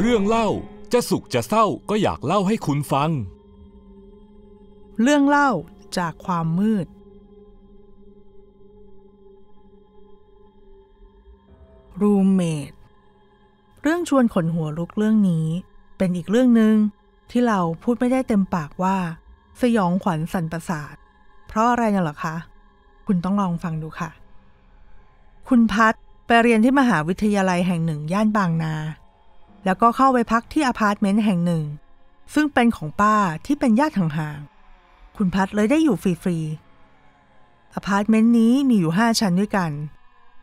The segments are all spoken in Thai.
เรื่องเล่าจะสุขจะเศร้าก็อยากเล่าให้คุณฟัง เรื่องเล่าจากความมืด รูมเมดเรื่องชวนขนหัวลุกเรื่องนี้ เป็นอีกเรื่องหนึ่งที่เราพูดไม่ได้เต็มปากว่า สยองขวัญสันประสาทเพราะอะไรน่ะหรอคะ คุณต้องลองฟังดูค่ะ คุณพัดไปเรียนที่มหาวิทยาลัยแห่งหนึ่ง ย่านบางนาแล้วก็เข้าไปพักที่อพาร์ตเมนต์แห่งหนึ่ง ซึ่งเป็นของป้าที่เป็นญาติห่างๆ คุณพัดเลยได้อยู่ฟรีๆ อพาร์ตเมนต์นี้มีอยู่ห้าชั้นด้วยกัน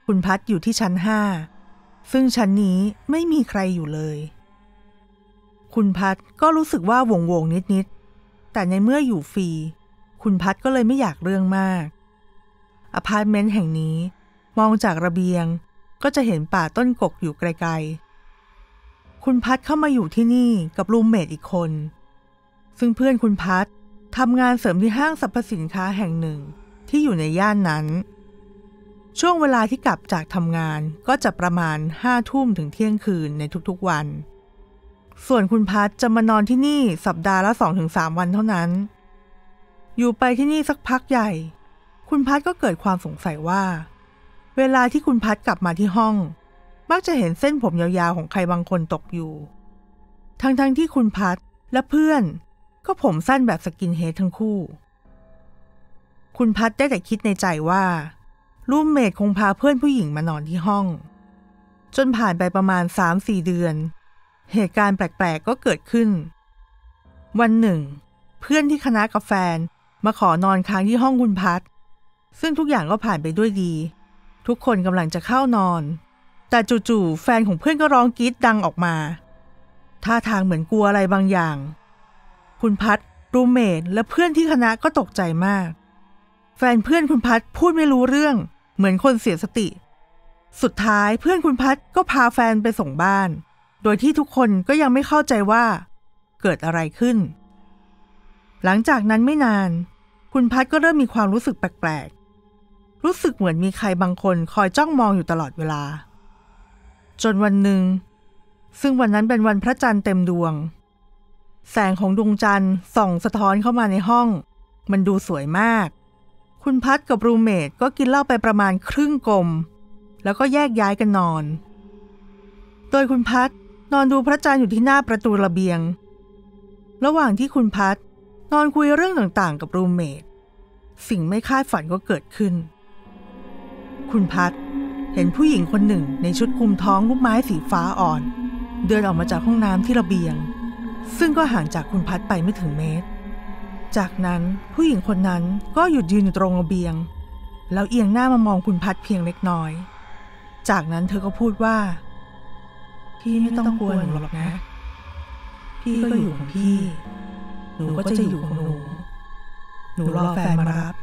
คุณพัดอยู่ที่ชั้นห้าซึ่งชั้นนี้ไม่มีใครอยู่เลย คุณพัดก็รู้สึกว่าวงวงนิดๆ แต่ในเมื่ออยู่ฟรี คุณพัดก็เลยไม่อยากเรื่องมาก อพาร์ตเมนต์แห่งนี้ มองจากระเบียง ก็จะเห็นป่าต้นกกอยู่ไกลๆคุณพัดเข้ามาอยู่ที่นี่กับรูมเมทอีกคน ซึ่งเพื่อนคุณพัดทำงานเสริมที่ห้างสรรพสินค้าแห่งหนึ่งที่อยู่ในย่านนั้น ช่วงเวลาที่กลับจากทำงานก็จะประมาณห้าทุ่มถึงเที่ยงคืนในทุกๆวัน ส่วนคุณพัดจะมานอนที่นี่สัปดาห์ละสองถึงสามวันเท่านั้น อยู่ไปที่นี่สักพักใหญ่ คุณพัดก็เกิดความสงสัยว่า เวลาที่คุณพัดกลับมาที่ห้องมักจะเห็นเส้นผมยาวๆ ของใครบางคนตกอยู่ ทั้งๆทที่คุณพัทและเพื่อนก็ผมสั้นแบบสกินเฮดทั้งคู่ คุณพัทได้แต่คิดในใจว่า รูมเมดคงพาเพื่อนผู้หญิงมานอนที่ห้อง จนผ่านไปประมาณ 3-4 เดือน เหตุการณ์แปลกๆ ก็เกิดขึ้น วันหนึ่ง เพื่อนที่คณะกับแฟนมาขอนอนค้างที่ห้องคุณพัทซึ่งทุกอย่างก็ผ่านไปด้วยดี ทุกคนกำลังจะเข้านอนแต่จู่ๆแฟนของเพื่อนก็ร้องกรี๊ดดังออกมาท่าทางเหมือนกลัวอะไรบางอย่าง คุณพัทรูเมทและเพื่อนที่คณะก็ตกใจมาก แฟนเพื่อนคุณพัทพูดไม่รู้เรื่อง เหมือนคนเสียสติ สุดท้ายเพื่อนคุณพัทก็พาแฟนไปส่งบ้าน โดยที่ทุกคนก็ยังไม่เข้าใจว่า เกิดอะไรขึ้น หลังจากนั้นไม่นาน คุณพัทก็เริ่มมีความรู้สึกแปลกๆรู้สึกเหมือนมีใครบางคนคอยจ้องมองอยู่ตลอดเวลาจนวันหนึ่งซึ่งวันนั้นเป็นวันพระจันทร์เต็มดวง แสงของดวงจันทร์ส่องสะท้อนเข้ามาในห้อง มันดูสวยมาก คุณพัดกับรูเมดก็กินเหล้าไปประมาณครึ่งกลมแล้วก็แยกย้ายกันนอน โดยคุณพัดนอนดูพระจันทร์อยู่ที่หน้าประตูระเบียง ระหว่างที่คุณพัดนอนคุยเรื่องต่างๆ กับรูเมดสิ่งไม่คาดฝันก็เกิดขึ้น คุณพัดเห็นผู้หญิงคนหนึ่งในชุดคลุมท้องลูกไม้สีฟ้าอ่อนเดินออกมาจากห้องน้ำที่ระเบียง ซึ่งก็ห่างจากคุณพัดไปไม่ถึงเมตร จากนั้นผู้หญิงคนนั้นก็หยุดยืนอยู่ตรงระเบียงแล้วเอียงหน้ามามองคุณพัดเพียงเล็กน้อย จากนั้นเธอก็พูดว่าพี่ไม่ต้องกลัวหนูหรอกนะ พี่ก็อยู่ของพี่ หนูก็จะอยู่ของหนู หนูรอแฟนมารับ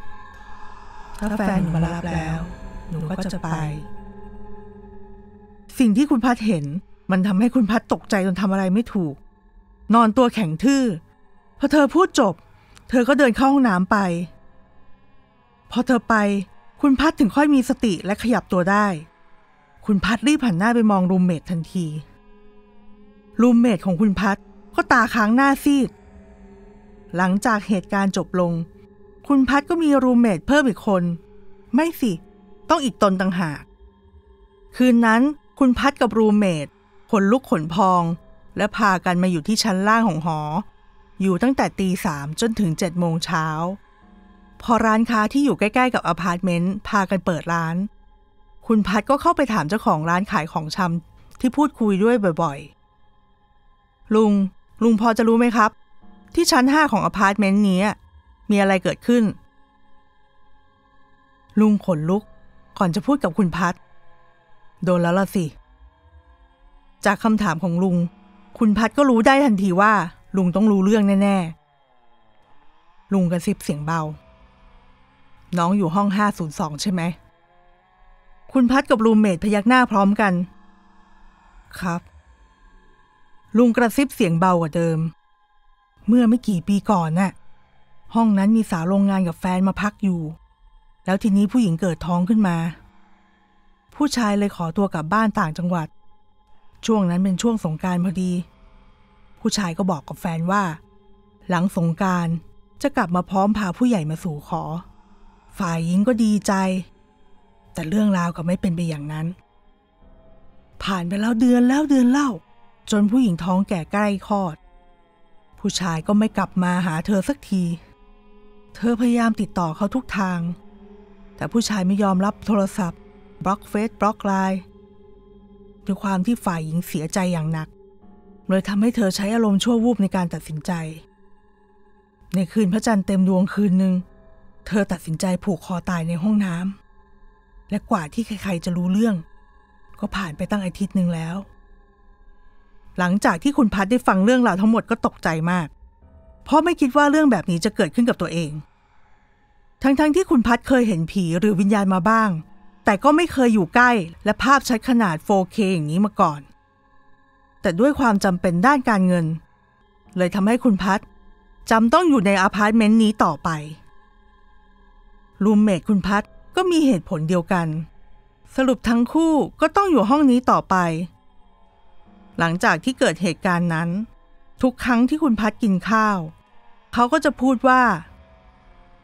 ถ้าแฟนหนูมารับแล้ว หนูก็จะไปสิ่งที่คุณพัดเห็นมันทำให้คุณพัดตกใจจนทำอะไรไม่ถูก นอนตัวแข็งทื่อ พอเธอพูดจบ เธอก็เดินเข้าห้องน้ำไป พอเธอไป คุณพัดถึงค่อยมีสติและขยับตัวได้ คุณพัดรีบหันหน้าไปมองรูมเมททันทีรูมเมทของคุณพัด ก็ตาค้างหน้าซีดหลังจากเหตุการณ์จบลง คุณพัดก็มีรูมเมทเพิ่มอีกคน ไม่สิต้องอีกตนต่างหาก คืนนั้นคุณพัดกับรูเมดขนลุกขนพอง และพากันมาอยู่ที่ชั้นล่างของหอ อยู่ตั้งแต่ตีสามจนถึงเจ็ดโมงเช้า พอร้านค้าที่อยู่ใกล้ ๆ กับอพาร์ตเมนต์พากันเปิดร้าน คุณพัดก็เข้าไปถามเจ้าของร้านขายของชำที่พูดคุยด้วยบ่อยๆลุงลุงพอจะรู้ไหมครับ ที่ชั้นห้าของอพาร์ตเมนต์นี้มีอะไรเกิดขึ้น ลุงขนลุกก่อนจะพูดกับคุณพัดโดนแล้วล่ะสิจากคำถามของลุง คุณพัดก็รู้ได้ทันทีว่า ลุงต้องรู้เรื่องแน่ ๆ ลุงกระซิบเสียงเบา น้องอยู่ห้อง 502 ใช่ไหม คุณพัดกับลูงเมดพยักหน้าพร้อมกัน ครับ ลุงกระซิบเสียงเบากว่าเดิม เมื่อไม่กี่ปีก่อนน่ะห้องนั้นมีสาวโรงงานกับแฟนมาพักอยู่ แล้วทีนี้ผู้หญิงเกิดท้องขึ้นมาผู้ชายเลยขอตัวกลับบ้านต่างจังหวัด ช่วงนั้นเป็นช่วงสงการพอดี ผู้ชายก็บอกกับแฟนว่า หลังสงการจะกลับมาพร้อมพาผู้ใหญ่มาสู่ขอ ฝ่ายหญิงก็ดีใจ แต่เรื่องราวก็ไม่เป็นไปอย่างนั้น ผ่านไปแล้วเดือนแล้วเดือนเล่าจนผู้หญิงท้องแก่ใกล้คลอด ผู้ชายก็ไม่กลับมาหาเธอสักที เธอพยายามติดต่อเขาทุกทาง แต่ผู้ชายไม่ยอมรับโทรศัพท์บล็อกเฟซบล็อกไลน์ด้วยความที่ฝ่ายหญิงเสียใจอย่างหนักเลยทำให้เธอใช้อารมณ์ชั่ววูบในการตัดสินใจ ในคืนพระจันทร์เต็มดวงคืนหนึ่งเธอตัดสินใจผูกคอตายในห้องน้ำและกว่าที่ใครๆจะรู้เรื่อง ก็ผ่านไปตั้งอาทิตย์หนึ่งแล้ว หลังจากที่คุณพัดได้ฟังเรื่องราวทั้งหมดก็ตกใจมาก เพราะไม่คิดว่าเรื่องแบบนี้จะเกิดขึ้นกับตัวเอง ทั้งๆทที่คุณพัดเคยเห็นผีหรือวิญญาณมาบ้างแต่ก็ไม่เคยอยู่ใกล้และภาพชัดขนาด 4K อย่างนี้มาก่อน แต่ด้วยความจำเป็นด้านการเงิน เลยทำให้คุณพัทจำต้องอยู่ในอาพาร์ตเมนต์นี้ต่อไป รูมเมทคุณพัทก็มีเหตุผลเดียวกัน สรุปทั้งคู่ก็ต้องอยู่ห้องนี้ต่อไป หลังจากที่เกิดเหตุการณ์นั้น ทุกครั้งที่คุณพัทกินข้าว เขาก็จะพูดว่า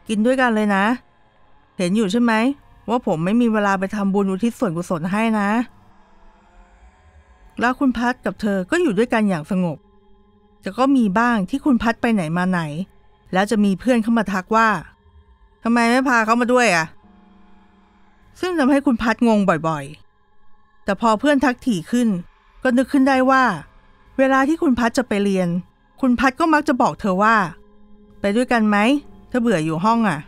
กินด้วยกันเลยนะ เห็นอยู่ใช่ไหมว่าผมไม่มีเวลาไปทำบุญอุทิศส่วนกุศลให้นะ แล้วคุณพัดกับเธอก็อยู่ด้วยกันอย่างสงบ แต่ก็มีบ้างที่คุณพัดไปไหนมาไหน แล้วจะมีเพื่อนเข้ามาทักว่า ทำไมไม่พาเขามาด้วยอะ่ะ ซึ่งทำให้คุณพัดงงบ่อยๆ แต่พอเพื่อนทักถี่ขึ้น ก็นึกขึ้นได้ว่า เวลาที่คุณพัดจะไปเรียน คุณพัดก็มักจะบอกเธอว่า ไปด้วยกันไหมเธอเบื่ออยู่ห้องอะ่ะ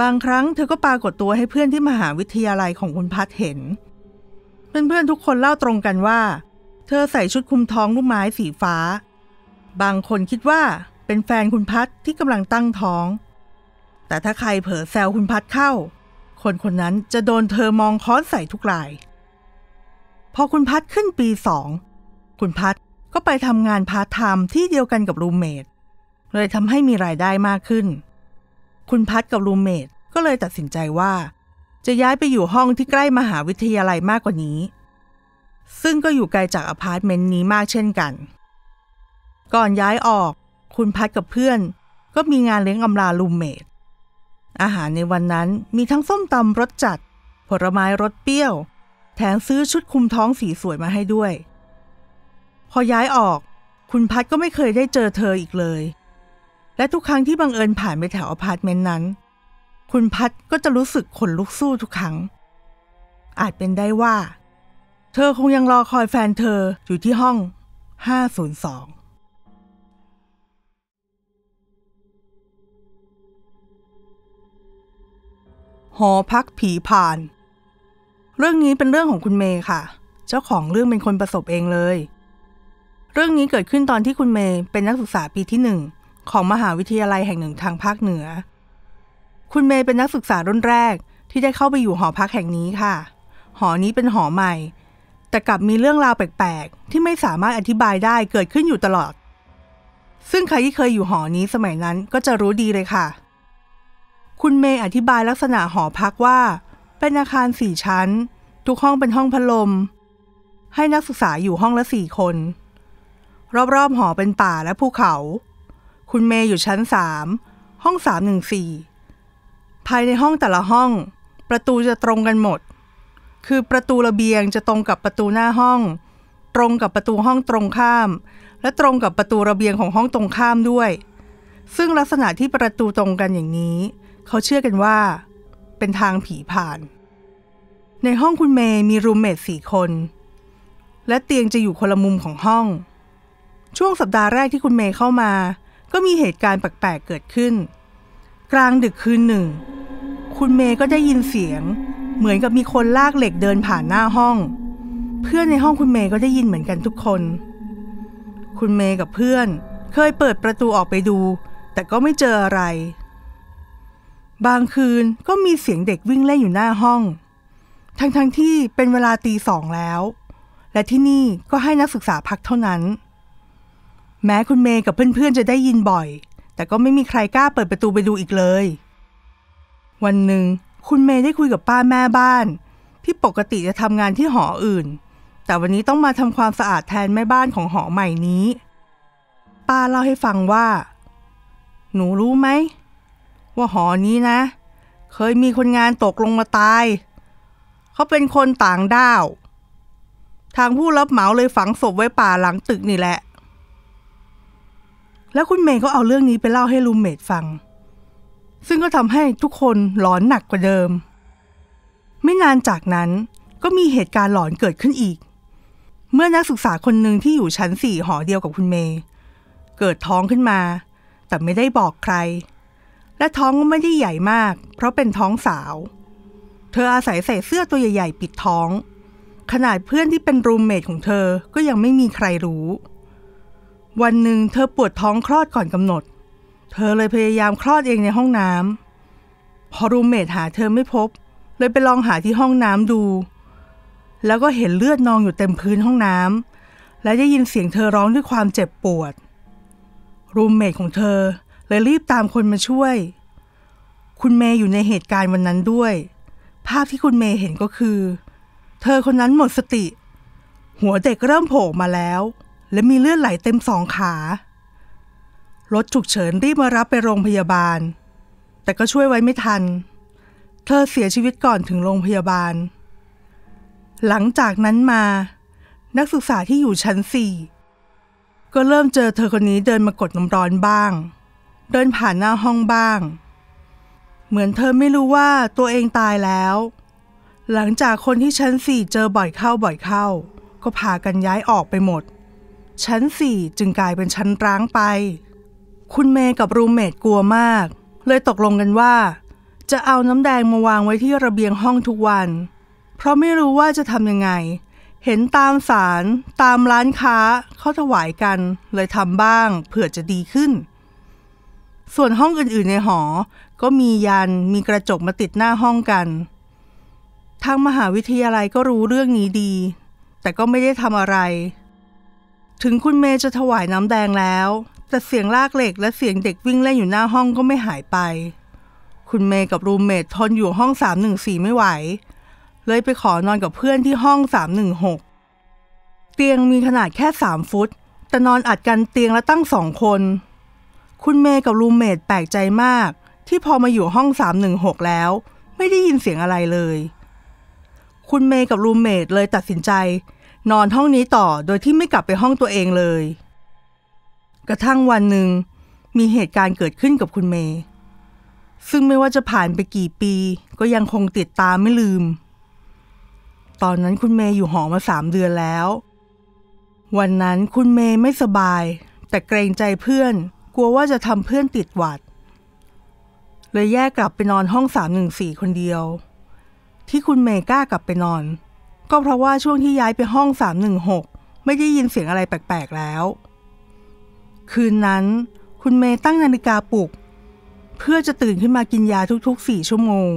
บางครั้งเธอก็ปรากฏตัวให้เพื่อนที่มหาวิทยาลัยของคุณพัฒเห็น เพื่อนๆทุกคนเล่าตรงกันว่า เธอใส่ชุดคุมท้องลูกไม้สีฟ้า บางคนคิดว่าเป็นแฟนคุณพัฒที่กำลังตั้งท้อง แต่ถ้าใครเผลอแซวคุณพัฒเข้า คนคนนั้นจะโดนเธอมองค้อนใส่ทุกราย พอคุณพัฒขึ้นปีสอง คุณพัฒก็ไปทำงานพาร์ทไทม์ที่เดียวกันกับรูเมทเลยทำให้มีรายได้มากขึ้นคุณพัดกับรูเมดก็เลยตัดสินใจว่า จะย้ายไปอยู่ห้องที่ใกล้มหาวิทยาลัยมากกว่านี้ ซึ่งก็อยู่ไกลจากอพาร์ตเมนต์นี้มากเช่นกัน ก่อนย้ายออก คุณพัดกับเพื่อนก็มีงานเลี้ยงอำลารูเมดอาหารในวันนั้นมีทั้งส้มตำรสจัด ผลไม้รสเปรี้ยว แถมซื้อชุดคุมท้องสีสวยมาให้ด้วย พอย้ายออก คุณพัดก็ไม่เคยได้เจอเธออีกเลยและทุกครั้งที่บังเอิญผ่านไปแถวอพาร์ตเมนต์นั้น คุณพัดก็จะรู้สึกขนลุกสู้ทุกครั้ง อาจเป็นได้ว่า เธอคงยังรอคอยแฟนเธออยู่ที่ห้อง 502หอพักผีผ่าน เรื่องนี้เป็นเรื่องของคุณเมย์ค่ะ เจ้าของเรื่องเป็นคนประสบเองเลย เรื่องนี้เกิดขึ้นตอนที่คุณเมย์เป็นนักศึกษาปีที่หนึ่งของมหาวิทยาลัยแห่งหนึ่งทางภาคเหนือ คุณเมย์เป็นนักศึกษารุ่นแรก ที่ได้เข้าไปอยู่หอพักแห่งนี้ค่ะ หอนี้เป็นหอใหม่ แต่กลับมีเรื่องราวแปลกๆที่ไม่สามารถอธิบายได้เกิดขึ้นอยู่ตลอด ซึ่งใครที่เคยอยู่หอนี้สมัยนั้นก็จะรู้ดีเลยค่ะ คุณเมย์อธิบายลักษณะหอพักว่าเป็นอาคารสี่ชั้น ทุกห้องเป็นห้องพัดลม ให้นักศึกษาอยู่ห้องละสี่คน รอบๆหอเป็นป่าและภูเขาคุณเมย์อยู่ชั้นสามห้องสามหนึ่งสี่ภายในห้องแต่ละห้อง ประตูจะตรงกันหมด คือประตูระเบียงจะตรงกับประตูหน้าห้อง ตรงกับประตูห้องตรงข้าม และตรงกับประตูระเบียงของห้องตรงข้ามด้วย ซึ่งลักษณะที่ประตูตรงกันอย่างนี้ เขาเชื่อกันว่า เป็นทางผีผ่าน ในห้องคุณเมย์มีรูมเมทสี่คน และเตียงจะอยู่คนละมุมของห้อง ช่วงสัปดาห์แรกที่คุณเมย์เข้ามาก็มีเหตุการณ์แปลกๆ เกิดขึ้น กลางดึกคืนหนึ่ง คุณเมย์ก็ได้ยินเสียง เหมือนกับมีคนลากเหล็กเดินผ่านหน้าห้อง เพื่อนในห้องคุณเมย์ก็ได้ยินเหมือนกันทุกคน คุณเมย์กับเพื่อนเคยเปิดประตูออกไปดู แต่ก็ไม่เจออะไร บางคืนก็มีเสียงเด็กวิ่งเล่นอยู่หน้าห้อง ทั้งๆทที่เป็นเวลาตีสองแล้ว และที่นี่ก็ให้นักศึกษาพักเท่านั้นแม้คุณเมย์กับเพื่อนๆจะได้ยินบ่อย แต่ก็ไม่มีใครกล้าเปิดประตูไปดูอีกเลย วันหนึ่งคุณเมย์ได้คุยกับป้าแม่บ้านที่ปกติจะทำงานที่หออื่น แต่วันนี้ต้องมาทำความสะอาดแทนแม่บ้านของหอใหม่นี้ ป้าเล่าให้ฟังว่า หนูรู้ไหมว่าหอนี้นะ เคยมีคนงานตกลงมาตาย เขาเป็นคนต่างด้าว ทางผู้รับเหมา เลยฝังศพไว้ป่าหลังตึกนี่แหละแล้วคุณเมย์ก็เอาเรื่องนี้ไปเล่าให้รูมเมดฟัง ซึ่งก็ทำให้ทุกคนหลอนหนักกว่าเดิม ไม่นานจากนั้นก็มีเหตุการณ์หลอนเกิดขึ้นอีก เมื่อนักศึกษาคนหนึ่งที่อยู่ชั้นสี่หอเดียวกับคุณเมย์เกิดท้องขึ้นมา แต่ไม่ได้บอกใคร และท้องก็ไม่ได้ใหญ่มาก เพราะเป็นท้องสาว เธออาศัยใส่เสื้อตัวใหญ่ ๆ ปิดท้อง ขนาดเพื่อนที่เป็นรูมเมทของเธอก็ยังไม่มีใครรู้วันหนึ่งเธอปวดท้องคลอดก่อนกำหนด เธอเลยพยายามคลอดเองในห้องน้ำ พอรูมเมทหาเธอไม่พบเลยไปลองหาที่ห้องน้ำดู แล้วก็เห็นเลือดนองอยู่เต็มพื้นห้องน้ำ และได้ยินเสียงเธอร้องด้วยความเจ็บปวด รูมเมทของเธอเลยรีบตามคนมาช่วย คุณเมย์อยู่ในเหตุการณ์วันนั้นด้วย ภาพที่คุณเมย์เห็นก็คือ เธอคนนั้นหมดสติ หัวเด็กเริ่มโผล่มาแล้วและมีเลือดไหลเต็มสองขา รถฉุกเฉินรีบมารับไปโรงพยาบาล แต่ก็ช่วยไว้ไม่ทัน เธอเสียชีวิตก่อนถึงโรงพยาบาล หลังจากนั้นมา นักศึกษาที่อยู่ชั้นสี่ ก็เริ่มเจอเธอคนนี้เดินมากดน้ำร้อนบ้าง เดินผ่านหน้าห้องบ้าง เหมือนเธอไม่รู้ว่าตัวเองตายแล้ว หลังจากคนที่ชั้นสี่เจอบ่อยเข้าบ่อยเข้า ก็พากันย้ายออกไปหมดชั้นสี่จึงกลายเป็นชั้นร้างไป คุณเมย์กับรูเมดกลัวมาก เลยตกลงกันว่า จะเอาน้ำแดงมาวางไว้ที่ระเบียงห้องทุกวัน เพราะไม่รู้ว่าจะทำยังไง เห็นตามสารตามร้านค้าเขาถวายกัน เลยทำบ้างเผื่อจะดีขึ้น ส่วนห้องอื่นๆในหอ ก็มียัน มีกระจกมาติดหน้าห้องกัน ทางมหาวิทยาลัยก็รู้เรื่องนี้ดี แต่ก็ไม่ได้ทำอะไรถึงคุณเมย์จะถวายน้ำแดงแล้ว แต่เสียงลากเหล็กและเสียงเด็กวิ่งเล่นอยู่หน้าห้องก็ไม่หายไป คุณเมย์กับรูมเมททนอยู่ห้อง314ไม่ไหว เลยไปขอนอนกับเพื่อนที่ห้อง316เตียงมีขนาดแค่3ฟุตแต่นอนอัดกันเตียงละตั้งสองคน คุณเมย์กับรูมเมทแปลกใจมาก ที่พอมาอยู่ห้อง316แล้ว ไม่ได้ยินเสียงอะไรเลย คุณเมย์กับรูมเมทเลยตัดสินใจนอนห้องนี้ต่อโดยที่ไม่กลับไปห้องตัวเองเลย กระทั่งวันหนึ่งมีเหตุการณ์เกิดขึ้นกับคุณเมย์ซึ่งไม่ว่าจะผ่านไปกี่ปี ก็ยังคงติดตามไม่ลืม ตอนนั้นคุณเมย์อยู่หอมาสามเดือนแล้ว วันนั้นคุณเมย์ไม่สบาย แต่เกรงใจเพื่อนกลัวว่าจะทำเพื่อนติดหวัด เลยแยกกลับไปนอนห้องสามหนึ่งสี่คนเดียว ที่คุณเมย์กล้ากลับไปนอนก็เพราะว่าช่วงที่ย้ายไปห้อง 316 ไม่ได้ยินเสียงอะไรแปลกๆแล้ว คืนนั้นคุณเมย์ตั้งนาฬิกาปลุก เพื่อจะตื่นขึ้นมากินยาทุกๆสี่ชั่วโมง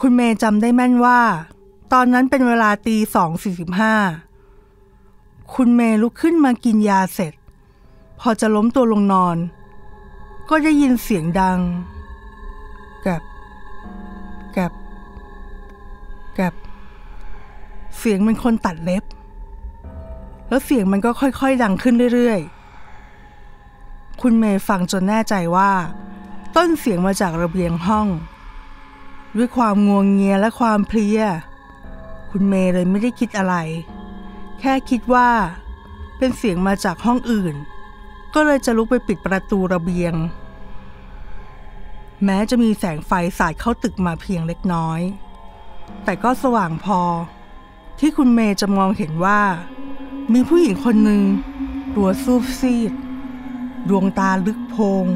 คุณเมย์จำได้แม่นว่า ตอนนั้นเป็นเวลาตีสองสี่สิบห้าคุณเมย์ลุกขึ้นมากินยาเสร็จ พอจะล้มตัวลงนอน ก็ได้ยินเสียงดังกับกับกับเสียงมันคนตัดเล็บ แล้วเสียงมันก็ค่อยๆดังขึ้นเรื่อยๆ คุณเมย์ฟังจนแน่ใจว่า ต้นเสียงมาจากระเบียงห้อง ด้วยความงวงเงียและความเพลีย คุณเมย์เลยไม่ได้คิดอะไร แค่คิดว่าเป็นเสียงมาจากห้องอื่น ก็เลยจะลุกไปปิดประตูระเบียง แม้จะมีแสงไฟสาดเข้าตึกมาเพียงเล็กน้อย แต่ก็สว่างพอที่คุณเมย์จะมองเห็นว่ามีผู้หญิงคนหนึ่งตัวซูบซีด ดวงตาลึกโพง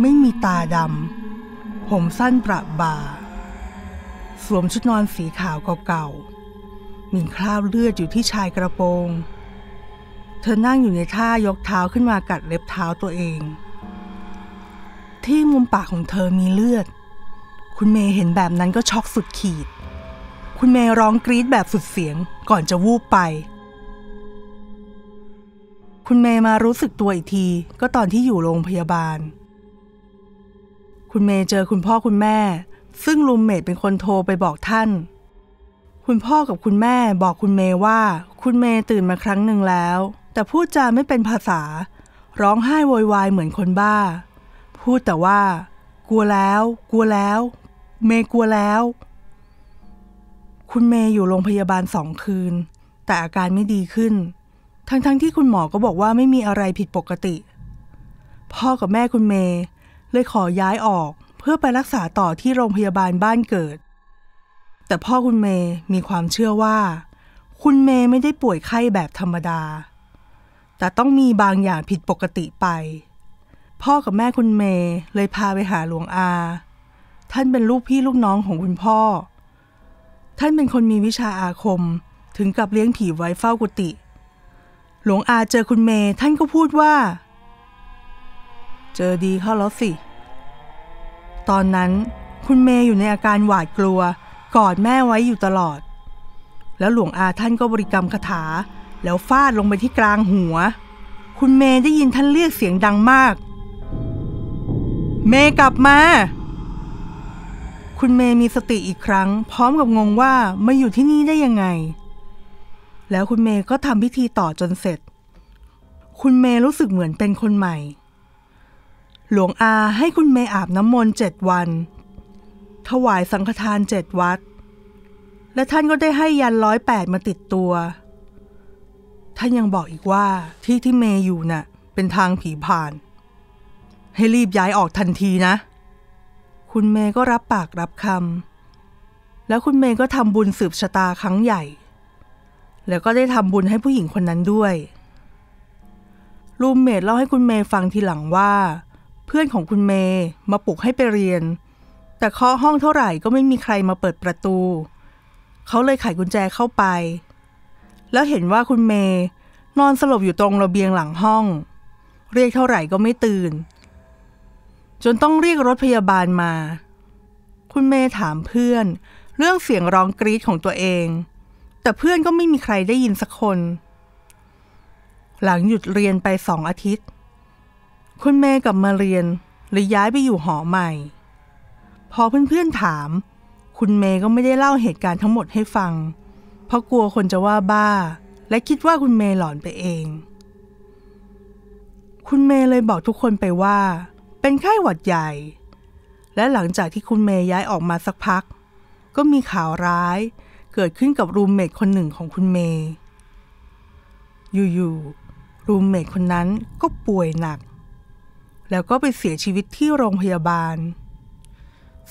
ไม่มีตาดำผมสั้นประบ่า สวมชุดนอนสีขาวเก่าๆมีคราบเลือดอยู่ที่ชายกระโปรง เธอนั่งอยู่ในท่ายกเท้าขึ้นมากัดเล็บเท้าตัวเอง ที่มุมปากของเธอมีเลือด คุณเมย์เห็นแบบนั้นก็ช็อกสุดขีดคุณเมย์ร้องกรี๊ดแบบสุดเสียงก่อนจะวูบไป คุณเมย์มารู้สึกตัวอีกทีก็ตอนที่อยู่โรงพยาบาล คุณเมย์เจอคุณพ่อคุณแม่ ซึ่งลุมเมดเป็นคนโทรไปบอกท่าน คุณพ่อกับคุณแม่บอกคุณเมย์ว่าคุณเมย์ตื่นมาครั้งหนึ่งแล้ว แต่พูดจาไม่เป็นภาษา ร้องไห้โวยวายเหมือนคนบ้า พูดแต่ว่า กลัวแล้ว กลัวแล้ว เมย์กลัวแล้วคุณเมย์อยู่โรงพยาบาลสองคืน แต่อาการไม่ดีขึ้น ทั้งๆทที่คุณหมอก็บอกว่าไม่มีอะไรผิดปกติ พ่อกับแม่คุณเมย์เลยขอย้ายออกเพื่อไปรักษาต่อที่โรงพยาบาลบ้านเกิด แต่พ่อคุณเมย์มีความเชื่อว่า คุณเมย์ไม่ได้ป่วยไข้แบบธรรมดา แต่ต้องมีบางอย่างผิดปกติไป พ่อกับแม่คุณเมย์เลยพาไปหาหลวงอา ท่านเป็นลูกพี่ลูกน้องของคุณพ่อท่านเป็นคนมีวิชาอาคมถึงกับเลี้ยงผีไว้เฝ้ากุฏิหลวงอาเจอคุณเมย์ท่านก็พูดว่าเจอดีเข้าแล้วสิ ตอนนั้น คุณเมย์อยู่ในอาการหวาดกลัว กอดแม่ไว้อยู่ตลอด แล้วหลวงอาท่านก็บริกรรมคาถา แล้วฟาดลงไปที่กลางหัว คุณเมย์ได้ยินท่านเรียกเสียงดังมาก เมย์กลับมาคุณเมย์มีสติอีกครั้ง พร้อมกับงงว่ามาอยู่ที่นี่ได้ยังไง แล้วคุณเมย์ก็ทำพิธีต่อจนเสร็จ คุณเมย์รู้สึกเหมือนเป็นคนใหม่ หลวงอาให้คุณเมย์อาบน้ำมนต์เจ็ดวัน ถวายสังฆทานเจ็ดวัดและท่านก็ได้ให้ยันร้อยแปดมาติดตัวท่านยังบอกอีกว่าที่ที่เมย์อยู่นะ่ะเป็นทางผีผ่านให้รีบย้ายออกทันทีนะคุณเมย์ก็รับปากรับคำแล้วคุณเมย์ก็ทำบุญสืบชะตาครั้งใหญ่ แล้วก็ได้ทำบุญให้ผู้หญิงคนนั้นด้วยรูมเมดเล่าให้คุณเมย์ฟังทีหลังว่า เพื่อนของคุณเมย์มาปลุกให้ไปเรียน แต่เคาะห้องเท่าไหร่ก็ไม่มีใครมาเปิดประตู เขาเลยไขกุญแจเข้าไป แล้วเห็นว่าคุณเมย์นอนสลบอยู่ตรงระเบียงหลังห้อง เรียกเท่าไหร่ก็ไม่ตื่นจนต้องเรียกรถพยาบาลมา คุณเมย์ถามเพื่อน เรื่องเสียงร้องกรี๊ดของตัวเอง แต่เพื่อนก็ไม่มีใครได้ยินสักคน หลังหยุดเรียนไปสองอาทิตย์ คุณเมย์กลับมาเรียนหรือย้ายไปอยู่หอใหม่ พอเพื่อนๆถาม คุณเมย์ก็ไม่ได้เล่าเหตุการณ์ทั้งหมดให้ฟัง เพราะกลัวคนจะว่าบ้า และคิดว่าคุณเมย์หลอนไปเอง คุณเมย์เลยบอกทุกคนไปว่าเป็นไข้หวัดใหญ่ และหลังจากที่คุณเมย์ย้ายออกมาสักพัก ก็มีข่าวร้าย เกิดขึ้นกับรูมเมทคนหนึ่งของคุณเมย์อยู่ ๆ รูมเมทคนนั้นก็ป่วยหนัก แล้วก็ไปเสียชีวิตที่โรงพยาบาล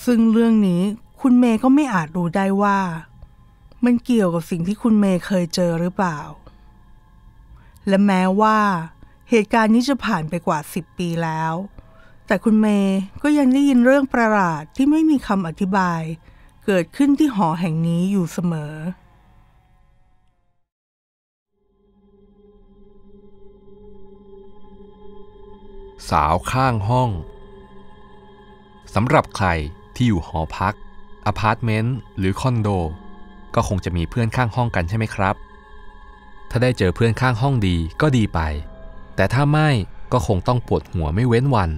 ซึ่งเรื่องนี้คุณเมย์ก็ไม่อาจรู้ได้ว่า มันเกี่ยวกับสิ่งที่คุณเมย์เคยเจอหรือเปล่า และแม้ว่า เหตุการณ์นี้จะผ่านไปกว่าสิบปีแล้วแต่คุณเมย์ก็ยังได้ยินเรื่องประหลาดที่ไม่มีคำอธิบาย เกิดขึ้นที่หอแห่งนี้อยู่เสมอ สาวข้างห้องสำหรับใครที่อยู่หอพักอพาร์ตเมนต์ หรือคอนโด ก็คงจะมีเพื่อนข้างห้องกันใช่ไหมครับ ถ้าได้เจอเพื่อนข้างห้องดีก็ดีไป แต่ถ้าไม่ก็คงต้องปวดหัวไม่เว้นวัน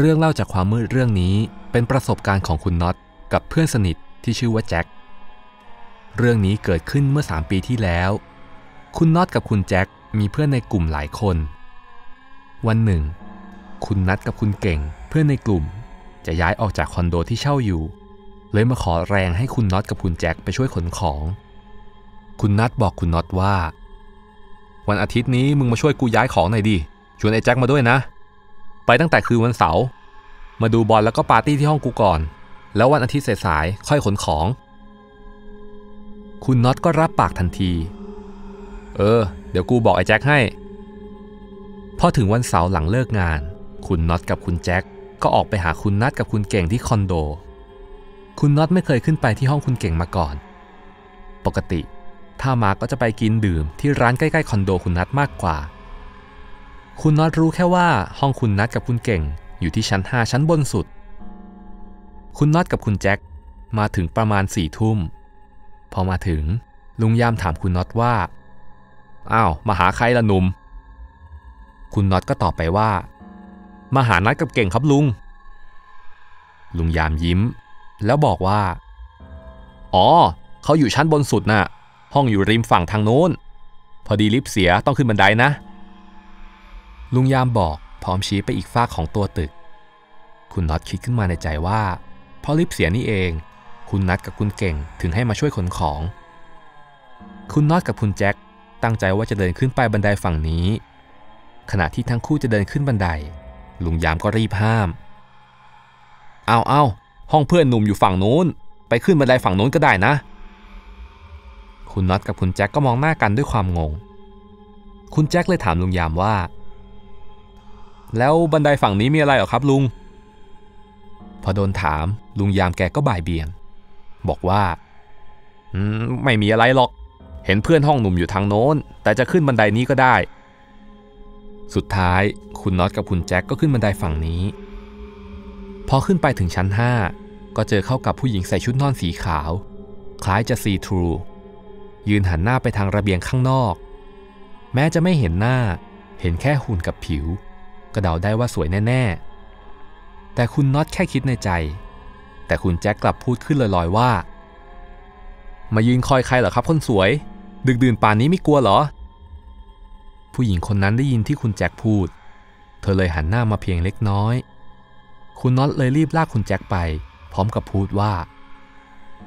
เรื่องเล่าจากความมืดเรื่องนี้เป็นประสบการณ์ของคุณน็อต กับเพื่อนสนิทที่ชื่อว่าแจ็ค เรื่องนี้เกิดขึ้นเมื่อ3ปีที่แล้ว คุณน็อตกับคุณแจ็คมีเพื่อนในกลุ่มหลายคน วันหนึ่ง คุณนัดกับคุณเก่ง เพื่อนในกลุ่ม จะย้ายออกจากคอนโดที่เช่าอยู่ เลยมาขอแรงให้คุณน็อตกับคุณแจ็คไปช่วยขนของ คุณนัดบอกคุณน็อตว่า วันอาทิตย์นี้มึงมาช่วยกูย้ายของหน่อยดิชวนไอ้แจ็คมาด้วยนะไปตั้งแต่คืนวันเสาร์มาดูบอลแล้วก็ปาร์ตี้ที่ห้องกูก่อน แล้ววันอาทิตย์สายๆ ค่อยขนของ คุณน็อตก็รับปากทันที เออ เดี๋ยวกูบอกไอ้แจ็คให้ พอถึงวันเสาร์หลังเลิกงาน คุณน็อตกับคุณแจ็คก็ออกไปหาคุณนัทกับคุณเก่งที่คอนโด คุณน็อตไม่เคยขึ้นไปที่ห้องคุณเก่งมาก่อน ปกติ ถ้ามาก็จะไปกินดื่มที่ร้านใกล้ๆคอนโดคุณนัทมากกว่าคุณน็อตรู้แค่ว่าห้องคุณนัดกับคุณเก่งอยู่ที่ชั้น5ชั้นบนสุด คุณน็อตกับคุณแจ็คมาถึงประมาณสี่ทุ่ม พอมาถึงลุงยามถามคุณน็อตว่า อ้าว มาหาใครล่ะหนุ่ม คุณน็อตก็ตอบไปว่า มาหานัดกับเก่งครับลุง ลุงยามยิ้มแล้วบอกว่า อ๋อ เขาอยู่ชั้นบนสุดนะ่ะ ห้องอยู่ริมฝั่งทางโน้น พอดีลิฟต์เสียต้องขึ้นบันไดนะลุงยามบอก พร้อมชี้ไปอีกฝากของตัวตึก คุณน็อตคิดขึ้นมาในใจว่าเพราะลิฟเสียนี่เอง คุณนัดกับคุณเก่งถึงให้มาช่วยขนของ คุณน็อตกับคุณแจ็คตั้งใจว่าจะเดินขึ้นไปบันไดฝั่งนี้ ขณะที่ทั้งคู่จะเดินขึ้นบันได ลุงยามก็รีบห้ามเอาเอาห้องเพื่อนหนุ่มอยู่ฝั่งนู้น ไปขึ้นบันไดฝั่งนู้นก็ได้นะ คุณน็อตกับคุณแจ็คก็มองหน้ากันด้วยความงง คุณแจ็คเลยถามลุงยามว่าแล้วบันไดฝั่งนี้มีอะไรหรอครับ ลุง พอโดนถามลุงยามแกก็บ่ายเบียงบอกว่าไม่มีอะไรหรอกเห็นเพื่อนห้องหนุ่มอยู่ทางโน้น แต่จะขึ้นบันไดนี้ก็ได้ สุดท้ายคุณน็อตกับคุณแจ็คก็ขึ้นบันไดฝั่งนี้ พอขึ้นไปถึงชั้น5ก็เจอเข้ากับผู้หญิงใส่ชุดนอนสีขาว คล้ายจะซีทรูยืนหันหน้าไปทางระเบียงข้างนอก แม้จะไม่เห็นหน้า เห็นแค่หุ่นกับผิวก็เดาได้ว่าสวยแน่ๆ แต่คุณน็อตแค่คิดในใจ แต่คุณแจ็คกลับพูดขึ้นลอย ๆว่า มายืนคอยใครเหรอครับคนสวย ดึกดื่นป่านนี้ไม่กลัวเหรอ ผู้หญิงคนนั้นได้ยินที่คุณแจ็คพูด เธอเลยหันหน้ามาเพียงเล็กน้อย คุณน็อตเลยรีบลากคุณแจ็คไป พร้อมกับพูดว่า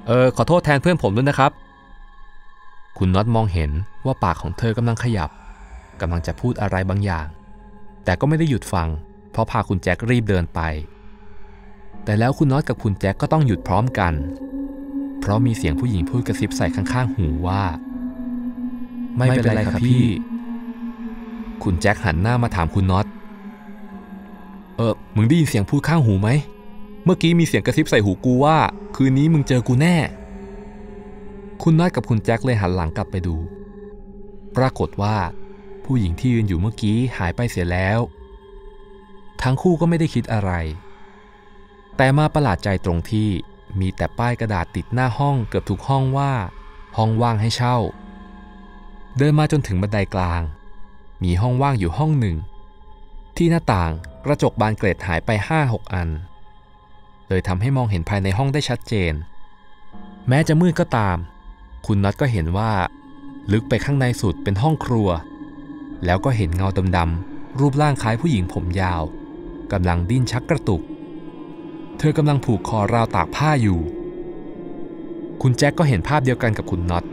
เออขอโทษแทนเพื่อนผมด้วยนะครับ คุณน็อตมองเห็นว่าปากของเธอกำลังขยับกำลังจะพูดอะไรบางอย่างแต่ก็ไม่ได้หยุดฟัง เพราะพาคุณแจ็ครีบเดินไป แต่แล้วคุณน็อตกับคุณแจ็คก็ต้องหยุดพร้อมกัน เพราะมีเสียงผู้หญิงพูดกระซิบใส่ข้างๆหูว่า ไม่เป็นไรครับพี่ คุณแจ็คหันหน้ามาถามคุณน็อต เออมึงได้ยินเสียงพูดข้างหูไหมเมื่อกี้มีเสียงกระซิบใส่หูกูว่า คืนนี้มึงเจอกูแน่ คุณน็อตกับคุณแจ็คเลยหันหลังกลับไปดู ปรากฏว่าผู้หญิงที่ยืนอยู่เมื่อกี้หายไปเสียแล้ว ทั้งคู่ก็ไม่ได้คิดอะไร แต่มาประหลาดใจตรงที่มีแต่ป้ายกระดาษติดหน้าห้องเกือบทุกห้องว่า ห้องว่างให้เช่า เดินมาจนถึงบันไดกลาง มีห้องว่างอยู่ห้องหนึ่ง ที่หน้าต่างกระจกบานเกล็ดหายไปห้าหกอัน เลยทำให้มองเห็นภายในห้องได้ชัดเจน แม้จะมืดก็ตาม คุณน็อตก็เห็นว่า ลึกไปข้างในสุดเป็นห้องครัวแล้วก็เห็นเงาดำๆรูปร่างคล้ายผู้หญิงผมยาวกำลังดิ้นชักกระตุก เธอกำลังผูกคอราวตากผ้าอยู่ คุณแจ็คก็เห็นภาพเดียวกันกับคุณน็อต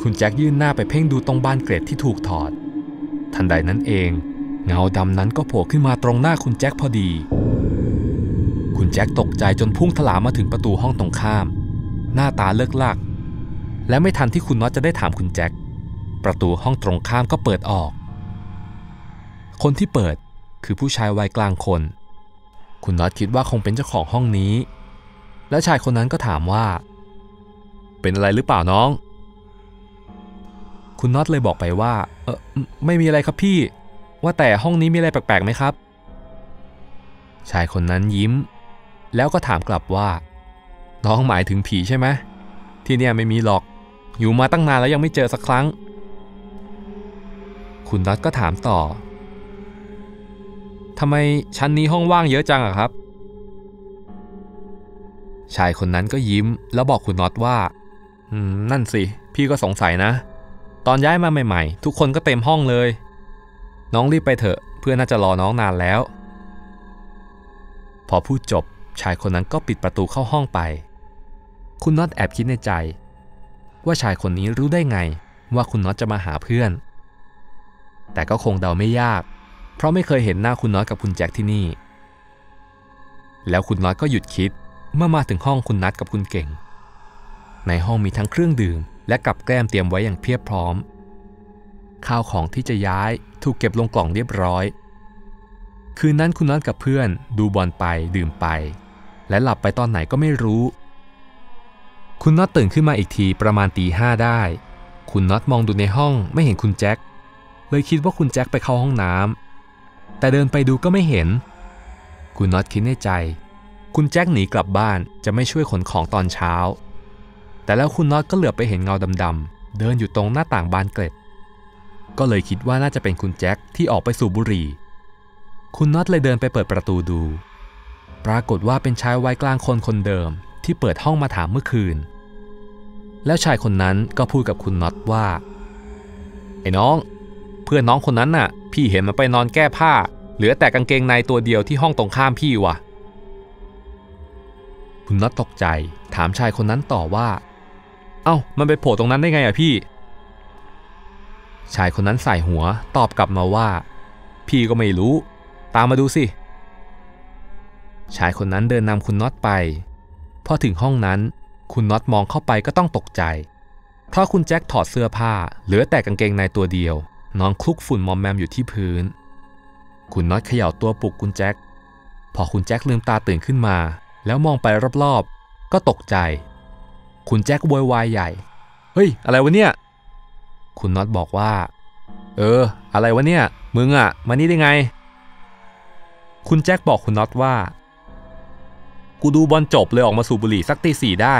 คุณแจ็คยื่นหน้าไปเพ่งดูตรงบานเกรดที่ถูกถอด ทันใดนั้นเอง เงาดำนั้นก็โผล่ขึ้นมาตรงหน้าคุณแจ็คพอดี คุณแจ็คตกใจจนพุ่งถลามาถึงประตูห้องตรงข้าม หน้าตาเลิกลัก และไม่ทันที่คุณน็อตจะได้ถามคุณแจ็คประตูห้องตรงข้ามก็เปิดออกคนที่เปิดคือผู้ชายวัยกลางคน คุณน็อตคิดว่าคงเป็นเจ้าของห้องนี้ และชายคนนั้นก็ถามว่า เป็นอะไรหรือเปล่าน้อง คุณน็อตเลยบอกไปว่า เออไม่มีอะไรครับพี่ ว่าแต่ห้องนี้มีอะไรแปลกๆไหมครับ ชายคนนั้นยิ้ม แล้วก็ถามกลับว่า น้องหมายถึงผีใช่ไหมที่เนี่ยไม่มีหรอกอยู่มาตั้งนานแล้วยังไม่เจอสักครั้ง คุณน็อตก็ถามต่อทำไมชั้นนี้ห้องว่างเยอะจังอะครับ ชายคนนั้นก็ยิ้มแล้วบอกคุณน็อตว่าอืม นั่นสิพี่ก็สงสัยนะ ตอนย้ายมาใหม่ๆ ทุกคนก็เต็มห้องเลย น้องรีบไปเถอะ เพื่อนน่าจะรอน้องนานแล้ว พอพูดจบชายคนนั้นก็ปิดประตูเข้าห้องไป คุณน็อตแอบคิดในใจ ว่าชายคนนี้รู้ได้ไงว่าคุณน็อตจะมาหาเพื่อน แต่ก็คงเดาไม่ยากพราะไม่เคยเห็นหน้าคุณน้อยกับคุณแจ็คที่นี่ แล้วคุณน้อยก็หยุดคิดเมื่อมาถึงห้องคุณนัดกับคุณเก่ง ในห้องมีทั้งเครื่องดื่มและกับแก้มเตรียมไว้อย่างเพียบพร้อม ข้าวของที่จะย้ายถูกเก็บลงกล่องเรียบร้อย คืนนั้นคุณนัดกับเพื่อนดูบอลไปดื่มไป และหลับไปตอนไหนก็ไม่รู้ คุณนัอตตื่นขึ้นมาอีกทีประมาณตีห้าได้คุณน็อตมองดูในห้องไม่เห็นคุณแจ็ค เลยคิดว่าคุณแจ็คไปเข้าห้องน้ำแต่เดินไปดูก็ไม่เห็น คุณน็อตคิดในใจ คุณแจ็คหนีกลับบ้านจะไม่ช่วยขนของตอนเช้า แต่แล้วคุณน็อตก็เหลือบไปเห็นเงาดำๆเดินอยู่ตรงหน้าต่างบานเกล็ด ก็เลยคิดว่าน่าจะเป็นคุณแจ็คที่ออกไปสูบบุหรี่ คุณน็อตเลยเดินไปเปิดประตูดู ปรากฏว่าเป็นชายวัยกลางคนคนเดิม ที่เปิดห้องมาถามเมื่อคืน แล้วชายคนนั้นก็พูดกับคุณน็อตว่า ไอ้น้อง เพื่อนน้องคนนั้นน่ะพี่เห็นมันไปนอนแก้ผ้า เหลือแต่กางเกงในตัวเดียวที่ห้องตรงข้ามพี่ว่ะ คุณน็อตตกใจถามชายคนนั้นต่อว่า เอา้า มันไปโผล่ตรงนั้นได้ไงอะพี่ ชายคนนั้นใส่หัวตอบกลับมาว่า พี่ก็ไม่รู้ ตามมาดูสิ ชายคนนั้นเดินนำคุณน็อตไปพอถึงห้องนั้น คุณน็อตมองเข้าไปก็ต้องตกใจเพราะคุณแจ็คถอดเสื้อผ้า เหลือแต่กางเกงในตัวเดียวนอนคลุกฝุ่นมอมแมมอยู่ที่พื้น คุณน็อตเขย่าตัวปลุกคุณแจ็ค พอคุณแจ็คลืมตาตื่นขึ้นมา แล้วมองไปรอบๆ ก็ตกใจ คุณแจ็คโวยวายใหญ่ เฮ้ย อะไรวะเนี่ย คุณน็อตบอกว่า เออ อะไรวะเนี่ย มึงอะมานี่ได้ไง คุณแจ็คบอกคุณน็อตว่า กูดูบอลจบเลยออกมาสูบบุหรี่สักตีสี่ได้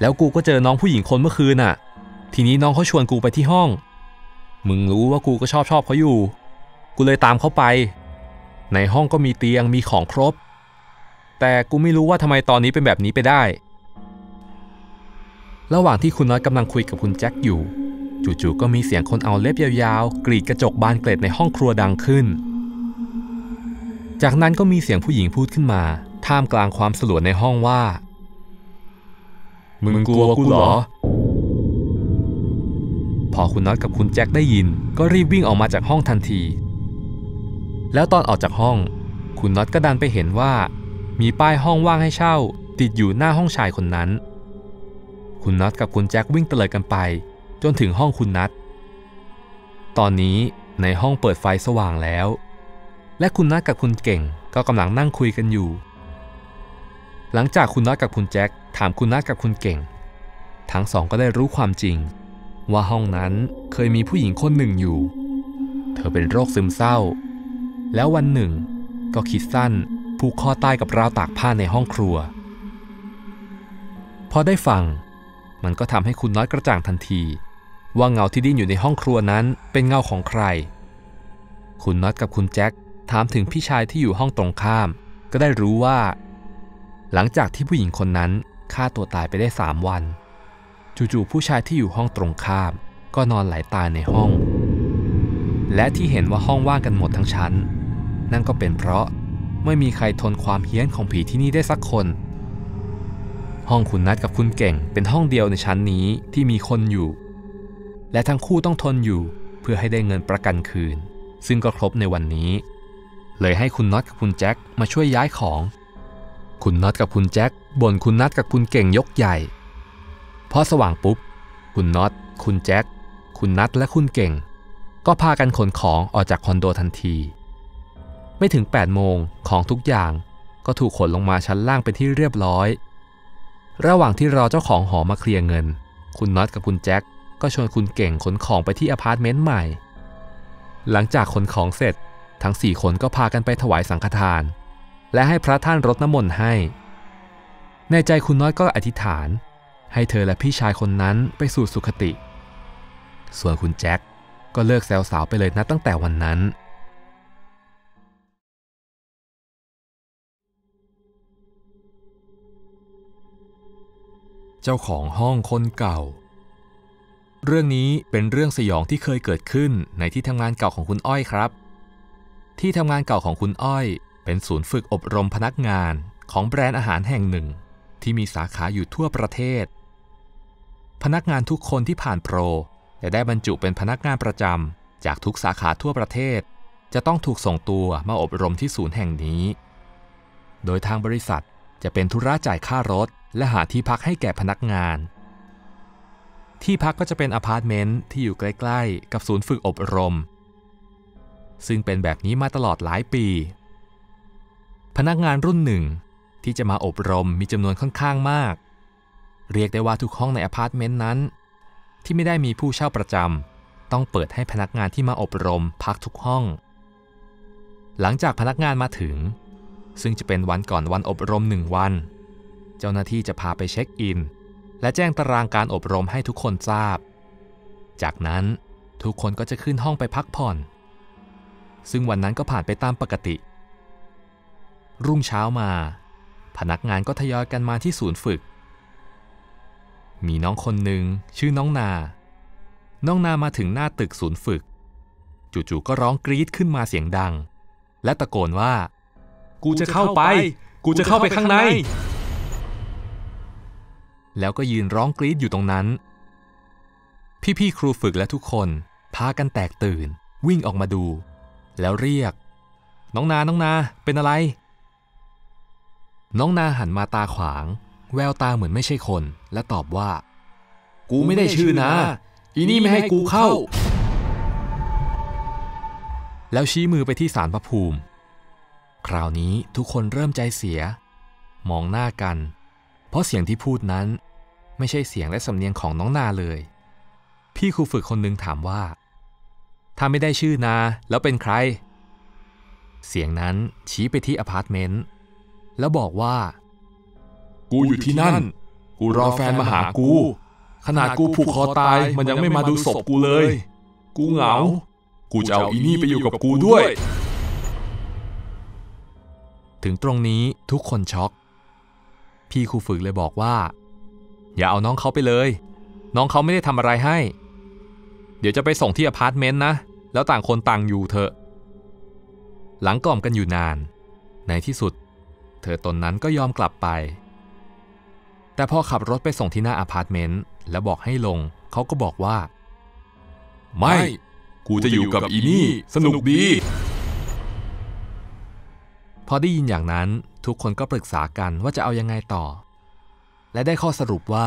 แล้วกูก็เจอ น้องผู้หญิงคนเมื่อคืนอะทีนี้น้องเขาชวนกูไปที่ห้องมึงรู้ว่ากูก็ชอบชอบเขาอยู่ กูเลยตามเขาไป ในห้องก็มีเตียงมีของครบ แต่กูไม่รู้ว่าทำไมตอนนี้เป็นแบบนี้ไปได้ ระหว่างที่คุณน้อยกำลังคุยกับคุณแจ็คอยู่ จู่ๆก็มีเสียงคนเอาเล็บยาวๆ กรีดกระจกบานเกล็ดในห้องครัวดังขึ้น จากนั้นก็มีเสียงผู้หญิงพูดขึ้นมา ท่ามกลางความสลัวในห้องว่า มึงกลัวกูเหรออคุณน็อตกับคุณแจ็คได้ยินก็รีบวิ่งออกมาจากห้องทันที แล้วตอนออกจากห้อง คุณน็อตก็ดันไปเห็นว่า มีป้ายห้องว่างให้เช่า ติดอยู่หน้าห้องชายคนนั้น คุณน็อตกับคุณแจ็ควิ่งเตลิดกันไป จนถึงห้องคุณนัทตอนนี้ในห้องเปิดไฟสว่างแล้ว และคุณนัทกับคุณเก่งก็กำลังนั่งคุยกันอยู่ หลังจากคุณน็อตกับคุณแจ็คถามคุณนัทกับคุณเก่งทั้งสองก็ได้รู้ความจริงว่าห้องนั้นเคยมีผู้หญิงคนหนึ่งอยู่ เธอเป็นโรคซึมเศร้า แล้ววันหนึ่งก็คิดสั้นผูกคอตายกับราวตากผ้าในห้องครัว พอได้ฟัง มันก็ทำให้คุณน้อยกระจ่างทันที ว่าเงาที่ดิ้นอยู่ในห้องครัวนั้นเป็นเงาของใคร คุณน็อตกับคุณแจ็คถามถึงพี่ชายที่อยู่ห้องตรงข้าม ก็ได้รู้ว่า หลังจากที่ผู้หญิงคนนั้นฆ่าตัวตายไปได้สามวันจู่ๆผู้ชายที่อยู่ห้องตรงข้าม ก็นอนไหลาตายในห้อง และที่เห็นว่าห้องว่างกันหมดทั้งชั้น นั่นก็เป็นเพราะไม่มีใครทนความเฮี้ยนของผีที่นี่ได้สักคน ห้องคุณนัดกับคุณเก่งเป็นห้องเดียวในชั้นนี้ที่มีคนอยู่ และทั้งคู่ต้องทนอยู่ เพื่อให้ได้เงินประกันคืน ซึ่งก็ครบในวันนี้ เลยให้คุณน็อตกับคุณแจ็คมาช่วยย้ายของคุณน็อตกับคุณแจ็คบ่นคุณนัดกับคุณเก่งยกใหญ่พอสว่างปุ๊บ คุณน็อต คุณแจ็ค คุณนัทและคุณเก่ง ก็พากันขนของออกจากคอนโดทันที ไม่ถึง8โมงของทุกอย่างก็ถูกขนลงมาชั้นล่างเป็นที่เรียบร้อย ระหว่างที่รอเจ้าของหอมาเคลียร์เงิน คุณน็อตกับคุณแจ็คก็ชวนคุณเก่งขนของไปที่อพาร์ตเมนต์ใหม่ หลังจากขนของเสร็จ ทั้งสี่คนก็พากันไปถวายสังฆทาน และให้พระท่านรดน้ำมนต์ให้ ในใจคุณน้อยก็อธิษฐานให้เธอและพี่ชายคนนั้นไปสู่สุขติ ส่วนคุณแจ็ค ก็เลิกแซวสาวไปเลยนะตั้งแต่วันนั้น เจ้าของห้องคนเก่า เรื่องนี้เป็นเรื่องสยองที่เคยเกิดขึ้นในที่ทำงานเก่าของคุณอ้อยครับ ที่ทำงานเก่าของคุณอ้อย เป็นศูนย์ฝึกอบรมพนักงานของแบรนด์อาหารแห่งหนึ่ง ที่มีสาขาอยู่ทั่วประเทศพนักงานทุกคนที่ผ่านโปรและได้บรรจุเป็นพนักงานประจำจากทุกสาขาทั่วประเทศ จะต้องถูกส่งตัวมาอบรมที่ศูนย์แห่งนี้ โดยทางบริษัทจะเป็นธุระจ่ายค่ารถ และหาที่พักให้แก่พนักงาน ที่พักก็จะเป็นอพาร์ตเมนต์ที่อยู่ใกล้ๆกับศูนย์ฝึกอบรม ซึ่งเป็นแบบนี้มาตลอดหลายปี พนักงานรุ่นหนึ่งที่จะมาอบรมมีจำนวนค่อนข้างมากเรียกได้ว่าทุกห้องในอพาร์ตเมนต์นั้น ที่ไม่ได้มีผู้เช่าประจำต้องเปิดให้พนักงานที่มาอบรมพักทุกห้อง หลังจากพนักงานมาถึง ซึ่งจะเป็นวันก่อนวันอบรมหนึ่งวัน เจ้าหน้าที่จะพาไปเช็คอิน และแจ้งตารางการอบรมให้ทุกคนทราบ จากนั้นทุกคนก็จะขึ้นห้องไปพักผ่อน ซึ่งวันนั้นก็ผ่านไปตามปกติ รุ่งเช้ามาพนักงานก็ทยอยกันมาที่ศูนย์ฝึกมีน้องคนหนึ่งชื่อน้องนา น้องนามาถึงหน้าตึกศูนย์ฝึก จู่ๆก็ร้องกรี๊ดขึ้นมาเสียงดัง และตะโกนว่า กูจะเข้าไป กูจะเข้าไปข้างใน แล้วก็ยืนร้องกรี๊ดอยู่ตรงนั้น พี่ ๆ ครูฝึกและทุกคน พากันแตกตื่น วิ่งออกมาดู แล้วเรียก น้องนา น้องนาเป็นอะไร น้องนาหันมาตาขวาง แววตาเหมือนไม่ใช่คนและตอบว่า กูไม่ได้ชื่อนะอีนี่ไม่ให้กูเข้า แล้วชี้มือไปที่สารพระภูมิ คราวนี้ทุกคนเริ่มใจเสียมองหน้ากัน เพราะเสียงที่พูดนั้น ไม่ใช่เสียงและสำเนียงของน้องนาเลย พี่ครูฝึกคนหนึ่งถามว่าถ้าไม่ได้ชื่อนา แล้วเป็นใคร เสียงนั้นชี้ไปที่อพาร์ตเมนต์แล้วบอกว่ากูอยู่ที่นั่นกูรอแฟนมาหากู ขนาดกูผูกคอตาย มันยังไม่มาดูศพกูเลย กูเหงากูจะเอาอีนี่ไปอยู่กับกูด้วย ถึงตรงนี้ทุกคนช็อก พี่ครูฝึกเลยบอกว่า อย่าเอาน้องเขาไปเลย น้องเขาไม่ได้ทำอะไรให้ เดี๋ยวจะไปส่งที่อพาร์ตเมนต์นะแล้วต่างคนต่างอยู่เถอะหลังกล่อมกันอยู่นานในที่สุด เธอตนนั้นก็ยอมกลับไปแต่พอขับรถไปส่งที่หน้าอาพาร์ตเมนต์แล้วบอกให้ลงเขาก็บอกว่า ไม่ กูจะอยู่กับอีนี่สนุกดี พอได้ยินอย่างนั้นทุกคนก็ปรึกษากันว่าจะเอายังไงต่อ และได้ข้อสรุปว่า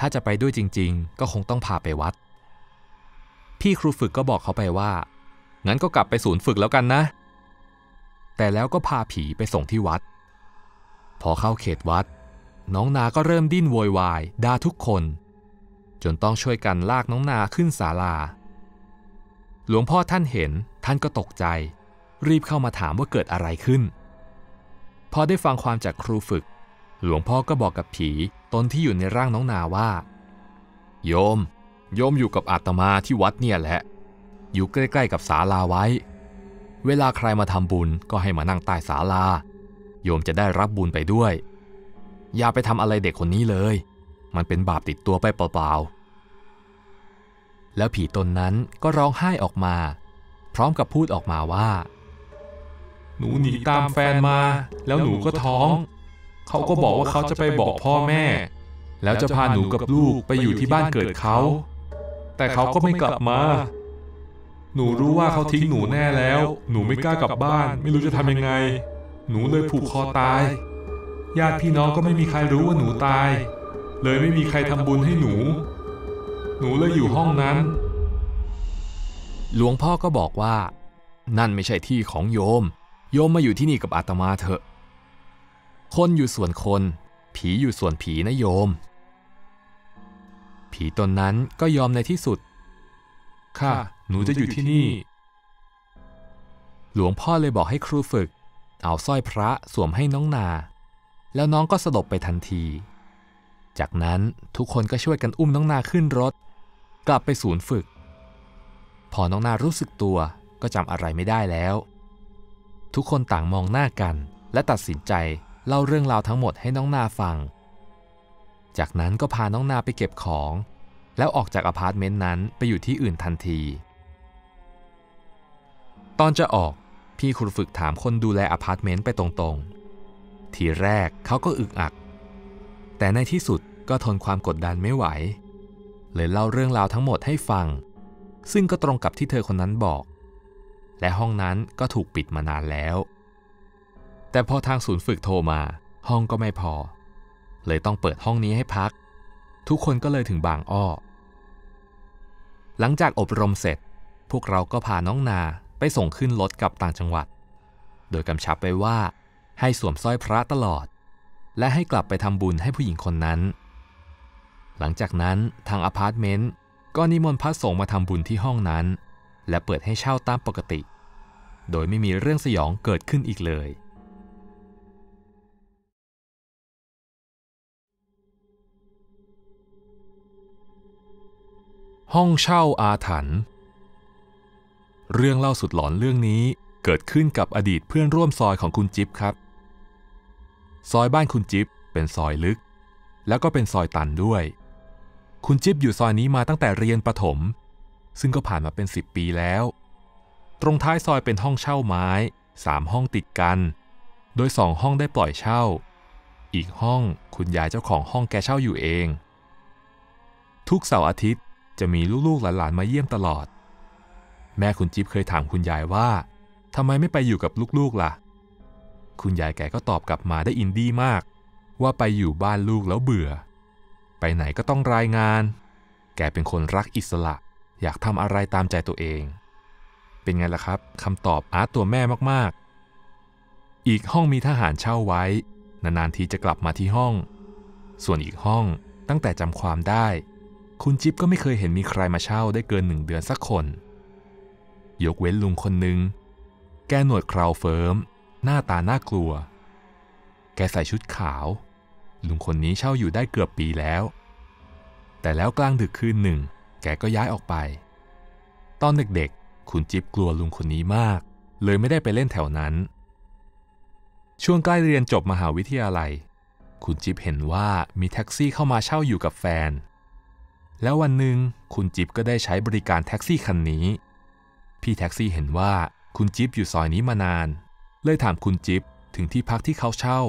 ถ้าจะไปด้วยจริงๆก็คงต้องพาไปวัด พี่ครูฝึกก็บอกเขาไปว่างั้นก็กลับไปศูนย์ฝึกแล้วกันนะ แต่แล้วก็พาผีไปส่งที่วัด พอเข้าเขตวัดน้องนา ก็เริ่มดิ้นโวยวายด่าทุกคน จนต้องช่วยกันลากน้องนาขึ้นศาลา หลวงพ่อท่านเห็น ท่านก็ตกใจ รีบเข้ามาถามว่าเกิดอะไรขึ้น พอได้ฟังความจากครูฝึก หลวงพ่อก็บอกกับผี ตนที่อยู่ในร่างน้องนาว่า โยม โยมอยู่กับอาตมาที่วัดเนี่ยแหละ อยู่ใกล้ๆกับศาลาไว้ เวลาใครมาทำบุญ ก็ให้มานั่งใต้ศาลา โยมจะได้รับบุญไปด้วยอย่าไปทำอะไรเด็กคนนี้เลย มันเป็นบาปติดตัวไปเปล่าๆ แล้วผีตนนั้นก็ร้องไห้ออกมา พร้อมกับพูดออกมาว่า หนูหนีตามแฟนมา แล้วหนูก็ท้อง เขาก็บอกว่าเขาจะไปบอกพ่อแม่ แล้วจะพาหนูกับลูกไปอยู่ที่บ้านเกิดเขา แต่เขาก็ไม่กลับมา หนูรู้ว่าเขาทิ้งหนูแน่แล้ว หนูไม่กล้ากลับบ้าน ไม่รู้จะทำยังไง หนูเลยผูกคอตายญาติพี่น้องก็ไม่มีใครรู้ว่าหนูตาย เลยไม่มีใครทำบุญให้หนู หนูเลยอยู่ห้องนั้น หลวงพ่อก็บอกว่า นั่นไม่ใช่ที่ของโยม โยมมาอยู่ที่นี่กับอาตมาเถอะ คนอยู่ส่วนคน ผีอยู่ส่วนผีนะโยม ผีตนนั้นก็ยอมในที่สุด ค่ะ หนูจะอยู่ที่นี่ หลวงพ่อเลยบอกให้ครูฝึก เอาสร้อยพระสวมให้น้องนาแล้วน้องก็สลบไปทันที จากนั้นทุกคนก็ช่วยกันอุ้มน้องนาขึ้นรถ กลับไปศูนย์ฝึก พอน้องนารู้สึกตัวก็จำอะไรไม่ได้แล้ว ทุกคนต่างมองหน้ากันและตัดสินใจเล่าเรื่องราวทั้งหมดให้น้องนาฟัง จากนั้นก็พาน้องนาไปเก็บของ แล้วออกจากอพาร์ตเมนต์นั้นไปอยู่ที่อื่นทันที ตอนจะออกพี่ครูฝึกถามคนดูแลอพาร์ตเมนต์ไปตรง ๆทีแรกเขาก็อึกอัก แต่ในที่สุดก็ทนความกดดันไม่ไหวเลยเล่าเรื่องราวทั้งหมดให้ฟัง ซึ่งก็ตรงกับที่เธอคนนั้นบอก และห้องนั้นก็ถูกปิดมานานแล้ว แต่พอทางศูนย์ฝึกโทรมา ห้องก็ไม่พอ เลยต้องเปิดห้องนี้ให้พัก ทุกคนก็เลยถึงบางอ้อหลังจากอบรมเสร็จ พวกเราก็พาน้องนาไปส่งขึ้นรถกลับต่างจังหวัด โดยกำชับไปว่าให้สวมสร้อยพระตลอด และให้กลับไปทำบุญให้ผู้หญิงคนนั้น หลังจากนั้นทางอพาร์ตเมนต์ก็นิมนต์พระสงฆ์มาทำบุญที่ห้องนั้น และเปิดให้เช่าตามปกติ โดยไม่มีเรื่องสยองเกิดขึ้นอีกเลย ห้องเช่าอาถรรพ์ เรื่องเล่าสุดหลอนเรื่องนี้เกิดขึ้นกับอดีตเพื่อนร่วมซอยของคุณจิ๊บครับซอยบ้านคุณจิ๊บเป็นซอยลึก แล้วก็เป็นซอยตันด้วย คุณจิ๊บอยู่ซอยนี้มาตั้งแต่เรียนประถม ซึ่งก็ผ่านมาเป็น 10 ปีแล้ว ตรงท้ายซอยเป็นห้องเช่าไม้ สามห้องติดกัน โดยสองห้องได้ปล่อยเช่า อีกห้องคุณยายเจ้าของห้องแกเช่าอยู่เอง ทุกเสาร์อาทิตย์จะมีลูกๆหลานๆมาเยี่ยมตลอด แม่คุณจิ๊บเคยถามคุณยายว่าทำไมไม่ไปอยู่กับลูกๆล่ะคุณยายแกก็ตอบกลับมาได้อินดี้มาก ว่าไปอยู่บ้านลูกแล้วเบื่อ ไปไหนก็ต้องรายงาน แกเป็นคนรักอิสระ อยากทำอะไรตามใจตัวเอง เป็นไงล่ะครับคำตอบอาร์ตตัวแม่มากๆ อีกห้องมีทหารเช่าไว้ นานๆทีจะกลับมาที่ห้อง ส่วนอีกห้องตั้งแต่จำความได้ คุณจิ๊บก็ไม่เคยเห็นมีใครมาเช่าได้เกินหนึ่งเดือนสักคน ยกเว้นลุงคนหนึ่งแกหนวดคราวเฟิร์มหน้าตาน่ากลัว แกใส่ชุดขาว ลุงคนนี้เช่าอยู่ได้เกือบปีแล้ว แต่แล้วกลางดึกคืนหนึ่ง แกก็ย้ายออกไป ตอนเด็กๆ คุณจิ๊บกลัวลุงคนนี้มาก เลยไม่ได้ไปเล่นแถวนั้น ช่วงใกล้เรียนจบมหาวิทยาลัย คุณจิ๊บเห็นว่ามีแท็กซี่เข้ามาเช่าอยู่กับแฟน แล้ววันหนึ่งคุณจิ๊บก็ได้ใช้บริการแท็กซี่คันนี้ พี่แท็กซี่เห็นว่า คุณจิ๊บอยู่ซอยนี้มานานเลยถามคุณจิ๊บถึงที่พักที่เขาเช่า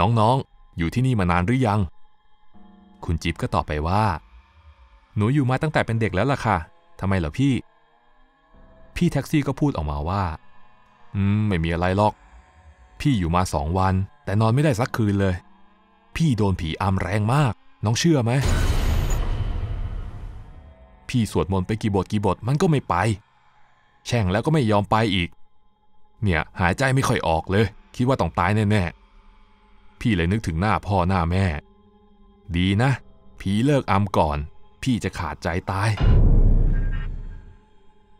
น้องๆ อยู่ที่นี่มานานหรือยัง คุณจิ๊บก็ตอบไปว่า หนูอยู่มาตั้งแต่เป็นเด็กแล้วล่ะค่ะทำไมเหรอพี่ พี่แท็กซี่ก็พูดออกมาว่า อืมไม่มีอะไรหรอก พี่อยู่มาสองวันแต่นอนไม่ได้สักคืนเลย พี่โดนผีอำแรงมาก น้องเชื่อไหม พี่สวดมนต์ไปกี่บทกี่บทมันก็ไม่ไป แช่งแล้วก็ไม่ยอมไปอีกเนี่ยหายใจไม่ค่อยออกเลย คิดว่าต้องตายแน่ๆ พี่เลยนึกถึงหน้าพ่อหน้าแม่ ดีนะผีเลิกอำก่อน พี่จะขาดใจตาย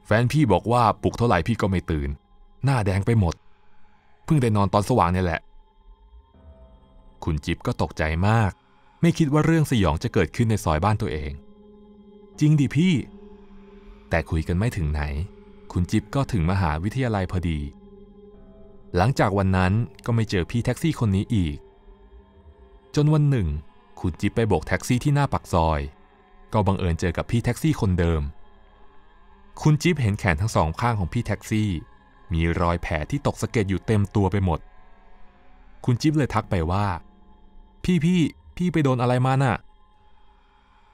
แฟนพี่บอกว่าปลุกเท่าไหร่พี่ก็ไม่ตื่น หน้าแดงไปหมดเพิ่งได้นอนตอนสว่างนี่แหละ คุณจิ๊บก็ตกใจมาก ไม่คิดว่าเรื่องสยองจะเกิดขึ้นในซอยบ้านตัวเอง จริงดิพี่ แต่คุยกันไม่ถึงไหน คุณจิ๊บก็ถึงมหาวิทยาลัยพอดีหลังจากวันนั้นก็ไม่เจอพี่แท็กซี่คนนี้อีก จนวันหนึ่งคุณจิ๊บไปโบกแท็กซี่ที่หน้าปักซอย ก็บังเอิญเจอกับพี่แท็กซี่คนเดิม คุณจิ๊บเห็นแขนทั้งสองข้างของพี่แท็กซี่ มีรอยแผลที่ตกสะเก็ดอยู่เต็มตัวไปหมด คุณจิ๊บเลยทักไปว่า พี่พี่ พี่ไปโดนอะไรมาน่ะ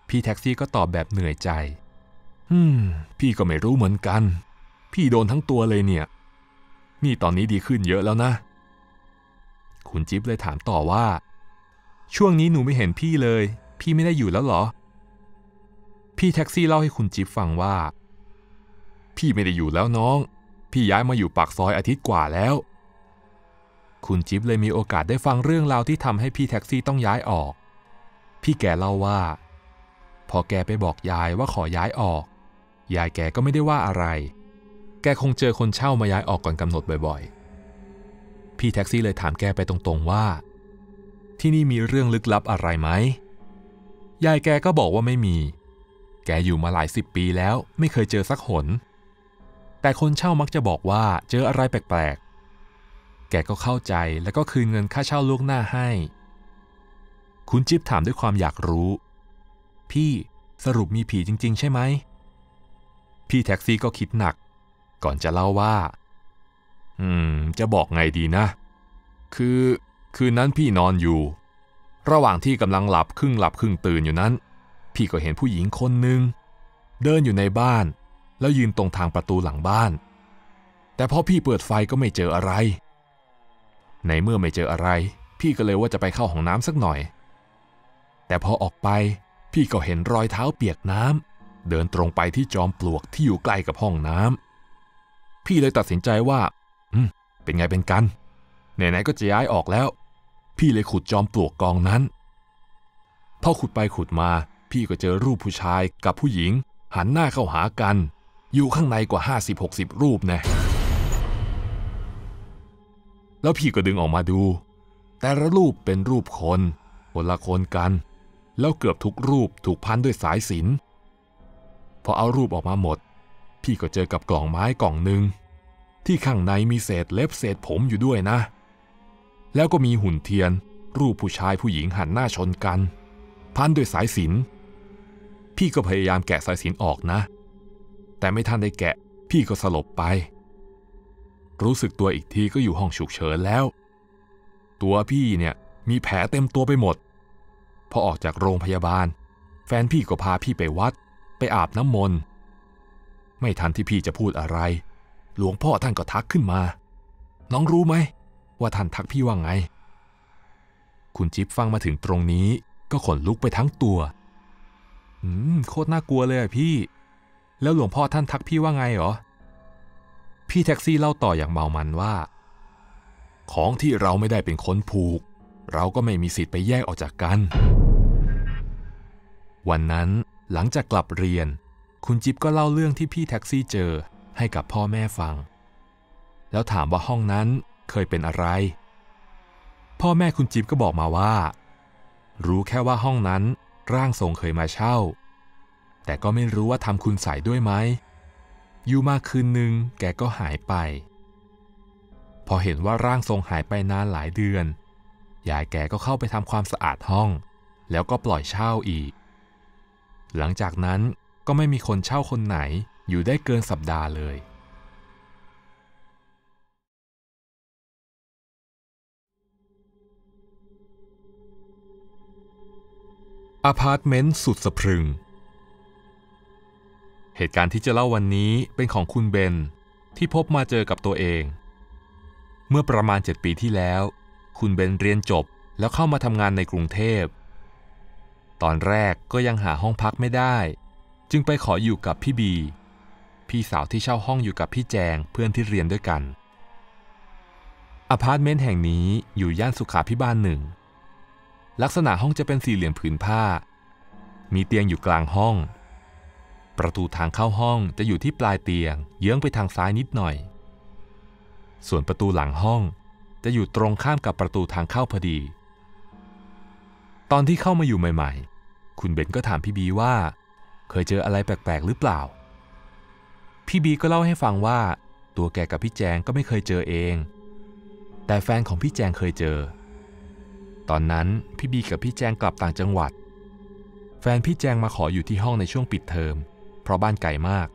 พี่แท็กซี่ก็ตอบแบบเหนื่อยใจ อืม พี่ก็ไม่รู้เหมือนกัน พี่โดนทั้งตัวเลยเนี่ยนี่ตอนนี้ดีขึ้นเยอะแล้วนะ คุณจิ๊บเลยถามต่อว่า ช่วงนี้หนูไม่เห็นพี่เลย พี่ไม่ได้อยู่แล้วหรอ พี่แท็กซี่เล่าให้คุณจิ๊บฟังว่า พี่ไม่ได้อยู่แล้วน้อง พี่ย้ายมาอยู่ปากซอยอาทิตย์กว่าแล้ว คุณจิ๊บเลยมีโอกาสได้ฟังเรื่องราวที่ทำให้พี่แท็กซี่ต้องย้ายออก พี่แกเล่าว่า พอแกไปบอกยายว่าขอย้ายออก ยายแกก็ไม่ได้ว่าอะไรแกคงเจอคนเช่ามาย้ายออกก่อนกำหนดบ่อยๆ พี่แท็กซี่เลยถามแกไปตรงๆว่า ที่นี่มีเรื่องลึกลับอะไรไหม ยายแกก็บอกว่าไม่มี แกอยู่มาหลายสิบปีแล้วไม่เคยเจอสักหน แต่คนเช่ามักจะบอกว่า เจออะไรแปลกๆ แกก็เข้าใจแล้วก็คืนเงินค่าเช่าล่วงหน้าให้ คุณจิ๊บถามด้วยความอยากรู้ พี่สรุปมีผีจริงๆใช่ไหมพี่แท็กซี่ก็คิดหนักก่อนจะเล่าว่า อืม จะบอกไงดีนะ คือ คืนนั้นพี่นอนอยู่ ระหว่างที่กำลังหลับครึ่งหลับครึ่งตื่นอยู่นั้น พี่ก็เห็นผู้หญิงคนหนึ่งเดินอยู่ในบ้านแล้วยืนตรงทางประตูหลังบ้าน แต่พอพี่เปิดไฟก็ไม่เจออะไร ในเมื่อไม่เจออะไร พี่ก็เลยว่าจะไปเข้าห้องน้ำสักหน่อย แต่พอออกไป พี่ก็เห็นรอยเท้าเปียกน้ำเดินตรงไปที่จอมปลวกที่อยู่ใกล้กับห้องน้ำพี่เลยตัดสินใจว่า อืม เป็นไงเป็นกันไหนๆก็จะย้ายออกแล้ว พี่เลยขุดจอมปลวกกองนั้น พอขุดไปขุดมา พี่ก็เจอรูปผู้ชายกับผู้หญิง หันหน้าเข้าหากัน อยู่ข้างในกว่า 50-60 รูปแนะ่แล้วพี่ก็ดึงออกมาดู แต่ละรูปเป็นรูปคนคนละคนกัน แล้วเกือบทุกรูปถูกพันด้วยสายสินพอเอารูปออกมาหมดพี่ก็เจอกับกล่องไม้กล่องหนึ่งที่ข้างในมีเศษเล็บเศษผมอยู่ด้วยนะ แล้วก็มีหุ่นเทียน รูปผู้ชายผู้หญิงหันหน้าชนกันพันด้วยสายสินพี่ก็พยายามแกะสายสินออกนะ แต่ไม่ทันได้แกะพี่ก็สลบไป รู้สึกตัวอีกทีก็อยู่ห้องฉุกเฉินแล้ว ตัวพี่เนี่ยมีแผลเต็มตัวไปหมด พอออกจากโรงพยาบาล แฟนพี่ก็พาพี่ไปวัด ไปอาบน้ำมนต์ไม่ทันที่พี่จะพูดอะไร หลวงพ่อท่านก็ทักขึ้นมา น้องรู้ไหมว่าท่านทักพี่ว่าไง คุณจิ๊บฟังมาถึงตรงนี้ ก็ขนลุกไปทั้งตัวอืมโคตรน่ากลัวเลยอะพี่ แล้วหลวงพ่อท่านทักพี่ว่าไงหรอ พี่แท็กซี่เล่าต่ออย่างเมามันว่า ของที่เราไม่ได้เป็นคนผูก เราก็ไม่มีสิทธิ์ไปแยกออกจากกัน วันนั้นหลังจากกลับเรียนคุณจิ๊บก็เล่าเรื่องที่พี่แท็กซี่เจอให้กับพ่อแม่ฟัง แล้วถามว่าห้องนั้นเคยเป็นอะไร พ่อแม่คุณจิ๊บก็บอกมาว่า รู้แค่ว่าห้องนั้นร่างทรงเคยมาเช่า แต่ก็ไม่รู้ว่าทำคุณใส่ด้วยไหมอยู่มาคืนหนึ่งแกก็หายไป พอเห็นว่าร่างทรงหายไปนานหลายเดือน ยายแกก็เข้าไปทำความสะอาดห้อง แล้วก็ปล่อยเช่าอีก หลังจากนั้นก็ไม่มีคนเช่าคนไหนอยู่ได้เกินสัปดาห์เลย อพาร์ตเมนต์สุดสะพรึง เหตุการณ์ที่จะเล่าวันนี้เป็นของคุณเบน ที่พบมาเจอกับตัวเอง เมื่อประมาณ 7 ปีที่แล้ว คุณเบนเรียนจบแล้วเข้ามาทำงานในกรุงเทพ ตอนแรกก็ยังหาห้องพักไม่ได้จึงไปขออยู่กับพี่บี พี่สาวที่เช่าห้องอยู่กับพี่แจงเพื่อนที่เรียนด้วยกัน อพาร์ตเมนต์แห่งนี้อยู่ย่านสุขาพิบาลหนึ่ง ลักษณะห้องจะเป็นสี่เหลี่ยมผืนผ้า มีเตียงอยู่กลางห้อง ประตูทางเข้าห้องจะอยู่ที่ปลายเตียง เยื้องไปทางซ้ายนิดหน่อย ส่วนประตูหลังห้องจะอยู่ตรงข้ามกับประตูทางเข้าพอดี ตอนที่เข้ามาอยู่ใหม่ ๆ คุณเบนก็ถามพี่บีว่าเคยเจออะไรแปลก ๆ หรือเปล่า พี่บีก็เล่าให้ฟังว่าตัวแกกับพี่แจงก็ไม่เคยเจอเอง แต่แฟนของพี่แจงเคยเจอ ตอนนั้นพี่บีกับพี่แจงกลับต่างจังหวัด แฟนพี่แจงมาขออยู่ที่ห้องในช่วงปิดเทอม เพราะบ้านไกลมาก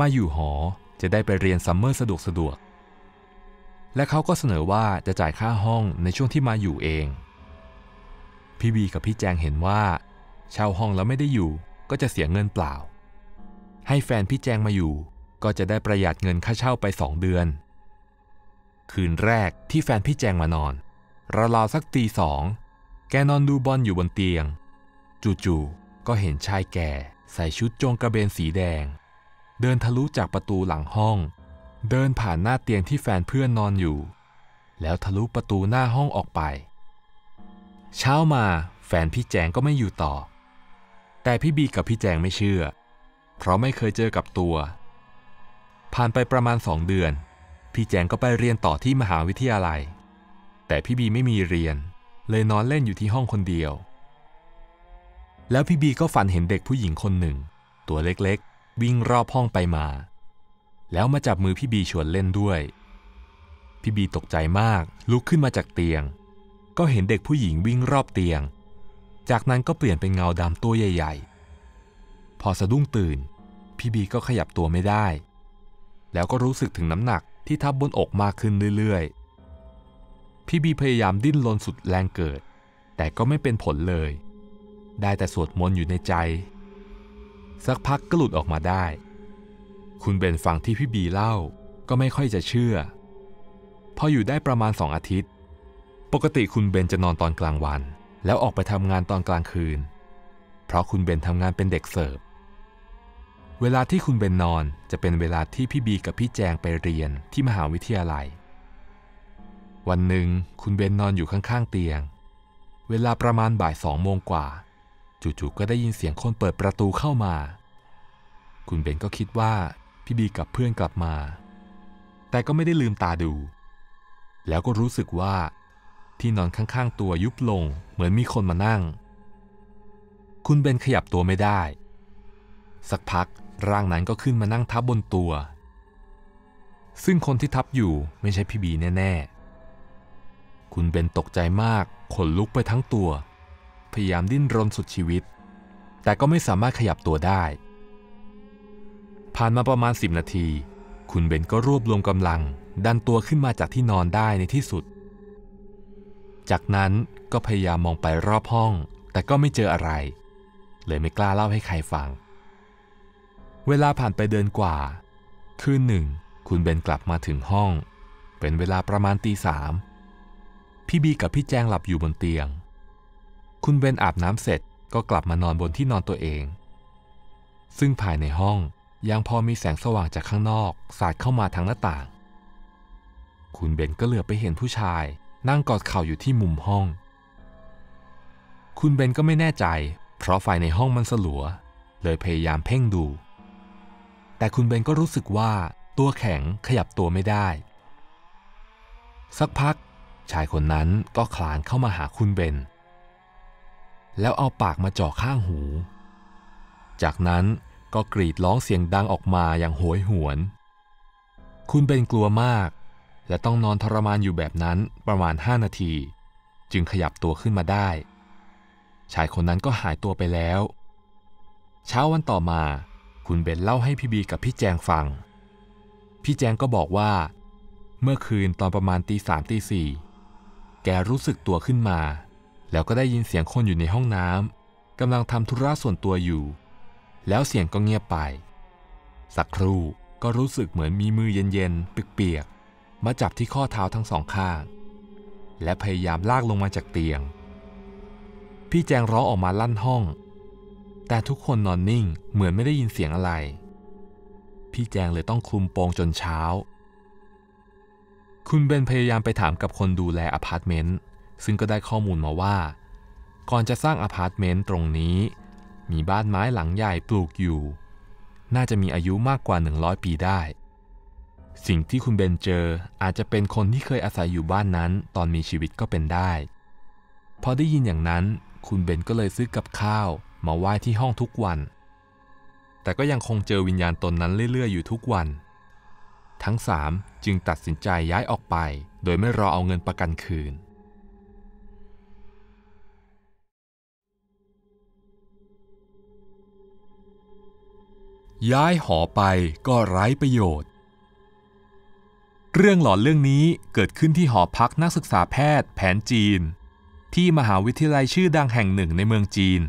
มาอยู่หอจะได้ไปเรียนซัมเมอร์สะดวกสะดวกและเขาก็เสนอว่าจะจ่ายค่าห้องในช่วงที่มาอยู่เอง พี่บีกับพี่แจงเห็นว่าเช่าห้องแล้วไม่ได้อยู่ก็จะเสียเงินเปล่า ให้แฟนพี่แจงมาอยู่ ก็จะได้ประหยัดเงินค่าเช่าไปสองเดือน คืนแรกที่แฟนพี่แจงมานอน ราวาสักตีสอง แกนอนดูบอลอยู่บนเตียง จู่ๆก็เห็นชายแก่ ใส่ชุดโจงกระเบนสีแดง เดินทะลุจากประตูหลังห้อง เดินผ่านหน้าเตียงที่แฟนเพื่อนนอนอยู่ แล้วทะลุประตูหน้าห้องออกไป เช้ามาแฟนพี่แจงก็ไม่อยู่ต่อแต่พี่บีกับพี่แจงไม่เชื่อ เพราะไม่เคยเจอกับตัว ผ่านไปประมาณสองเดือน พี่แจงก็ไปเรียนต่อที่มหาวิทยาลัย แต่พี่บีไม่มีเรียน เลยนอนเล่นอยู่ที่ห้องคนเดียว แล้วพี่บีก็ฝันเห็นเด็กผู้หญิงคนหนึ่ง ตัวเล็กๆ วิ่งรอบห้องไปมา แล้วมาจับมือพี่บีชวนเล่นด้วย พี่บีตกใจมากลุกขึ้นมาจากเตียง ก็เห็นเด็กผู้หญิงวิ่งรอบเตียงจากนั้นก็เปลี่ยนเป็นเงาดำตัวใหญ่ๆ พอสะดุ้งตื่นพี่บีก็ขยับตัวไม่ได้ แล้วก็รู้สึกถึงน้ำหนักที่ทับบนอกมากขึ้นเรื่อยๆ พี่บีพยายามดิ้นรนสุดแรงเกิด แต่ก็ไม่เป็นผลเลย ได้แต่สวดมนต์อยู่ในใจ สักพักก็หลุดออกมาได้ คุณเบนฟังที่พี่บีเล่าก็ไม่ค่อยจะเชื่อ พออยู่ได้ประมาณสองอาทิตย์ ปกติคุณเบนจะนอนตอนกลางวันแล้วออกไปทำงานตอนกลางคืน เพราะคุณเบนทำงานเป็นเด็กเสิร์ฟ เวลาที่คุณเบนนอนจะเป็นเวลาที่พี่บีกับ พี่แจงไปเรียนที่มหาวิทยาลัย วันหนึ่งคุณเบนนอนอยู่ข้าง ๆ เตียง เวลาประมาณบ่ายสองโมงกว่า จู่ๆก็ได้ยินเสียงคนเปิดประตูเข้ามา คุณเบนก็คิดว่าพี่บีกับเพื่อนกลับมา แต่ก็ไม่ได้ลืมตาดู แล้วก็รู้สึกว่าที่นอนข้างๆตัวยุบลงเหมือนมีคนมานั่ง คุณเบนขยับตัวไม่ได้ สักพักร่างนั้นก็ขึ้นมานั่งทับบนตัว ซึ่งคนที่ทับอยู่ไม่ใช่พี่บีแน่ ๆ คุณเบนตกใจมาก ขนลุกไปทั้งตัว พยายามดิ้นรนสุดชีวิต แต่ก็ไม่สามารถขยับตัวได้ ผ่านมาประมาณ10นาที คุณเบนก็รวบรวมกำลังดันตัวขึ้นมาจากที่นอนได้ในที่สุดจากนั้นก็พยายามมองไปรอบห้อง แต่ก็ไม่เจออะไร เลยไม่กล้าเล่าให้ใครฟัง เวลาผ่านไปเดือนกว่า คืนหนึ่ง คุณเบนกลับมาถึงห้อง เป็นเวลาประมาณตีสามพี่บีกับพี่แจงหลับอยู่บนเตียง คุณเบนอาบน้ำเสร็จก็กลับมานอนบนที่นอนตัวเอง ซึ่งภายในห้องยังพอมีแสงสว่างจากข้างนอกสาดเข้ามาทางหน้าต่าง คุณเบนก็เหลือไปเห็นผู้ชายนั่งกอดเข่าอยู่ที่มุมห้อง คุณเบนก็ไม่แน่ใจ เพราะไฟในห้องมันสลัว เลยพยายามเพ่งดู แต่คุณเบนก็รู้สึกว่าตัวแข็งขยับตัวไม่ได้ สักพัก ชายคนนั้นก็คลานเข้ามาหาคุณเบน แล้วเอาปากมาจ่อข้างหู จากนั้นก็กรีดร้องเสียงดังออกมาอย่างโหยหวน คุณเบนกลัวมากและต้องนอนทรมานอยู่แบบนั้นประมาณ 5 นาที จึงขยับตัวขึ้นมาได้ชายคนนั้นก็หายตัวไปแล้ว เช้าวันต่อมาคุณเบนเล่าให้พี่บีกับพี่แจงฟัง พี่แจงก็บอกว่า เมื่อคืนตอนประมาณตีสามตีสี่แกรู้สึกตัวขึ้นมา แล้วก็ได้ยินเสียงคนอยู่ในห้องน้ำกำลังทำธุระส่วนตัวอยู่ แล้วเสียงก็เงียบไป สักครู่ก็รู้สึกเหมือนมีมือเย็นๆเปียกมาจับที่ข้อเท้าทั้งสองข้าง และพยายามลากลงมาจากเตียง พี่แจงร้องออกมาลั่นห้อง แต่ทุกคนนอนนิ่งเหมือนไม่ได้ยินเสียงอะไร พี่แจงเลยต้องคลุมโปงจนเช้า คุณเบนพยายามไปถามกับคนดูแลอพาร์ตเมนต์ซึ่งก็ได้ข้อมูลมาว่าก่อนจะสร้างอพาร์ตเมนต์ตรงนี้ มีบ้านไม้หลังใหญ่ปลูกอยู่ น่าจะมีอายุมากกว่า 100 ปีได้สิ่งที่คุณเบนเจออาจจะเป็นคนที่เคยอาศัยอยู่บ้านนั้น ตอนมีชีวิตก็เป็นได้ พอได้ยินอย่างนั้น คุณเบนก็เลยซื้อกับข้าวมาไหว้ที่ห้องทุกวัน แต่ก็ยังคงเจอวิญญาณตนนั้นเรื่อย ๆอยู่ทุกวัน ทั้งสามจึงตัดสินใจย้ายออกไป โดยไม่รอเอาเงินประกันคืน ย้ายหอไปก็ไร้ประโยชน์เรื่องหลอนเรื่องนี้เกิดขึ้นที่หอพักนักศึกษาแพทย์ แผนจีน ที่มหาวิทยาลัยชื่อดังแห่งหนึ่งในเมืองจีน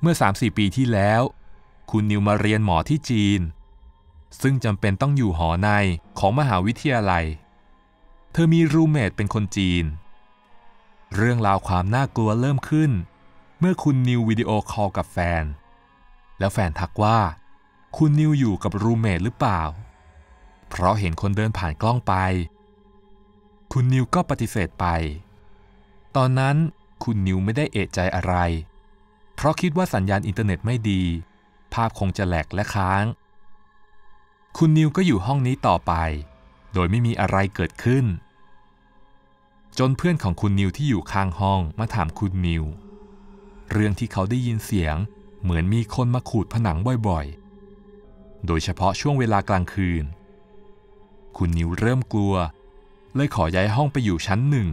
เมื่อ3-4ปีที่แล้ว คุณนิวมาเรียนหมอที่จีน ซึ่งจำเป็นต้องอยู่หอในของมหาวิทยาลัย เธอมีรูเมทเป็นคนจีนเรื่องราวความน่ากลัวเริ่มขึ้น เมื่อคุณนิววิดีโอคอลกับแฟน แล้วแฟนทักว่าคุณนิวอยู่กับรูเมทหรือเปล่าเพราะเห็นคนเดินผ่านกล้องไป คุณนิวก็ปฏิเสธไป ตอนนั้นคุณนิวไม่ได้เอะใจอะไร เพราะคิดว่าสัญญาณอินเทอร์เน็ตไม่ดี ภาพคงจะแหลกและค้าง คุณนิวก็อยู่ห้องนี้ต่อไป โดยไม่มีอะไรเกิดขึ้น จนเพื่อนของคุณนิวที่อยู่ข้างห้องมาถามคุณนิว เรื่องที่เขาได้ยินเสียง เหมือนมีคนมาขูดผนังบ่อยๆ โดยเฉพาะช่วงเวลากลางคืนคุณนิวเริ่มกลัว เลยขอย้ายห้องไปอยู่ชั้นหนึ่ง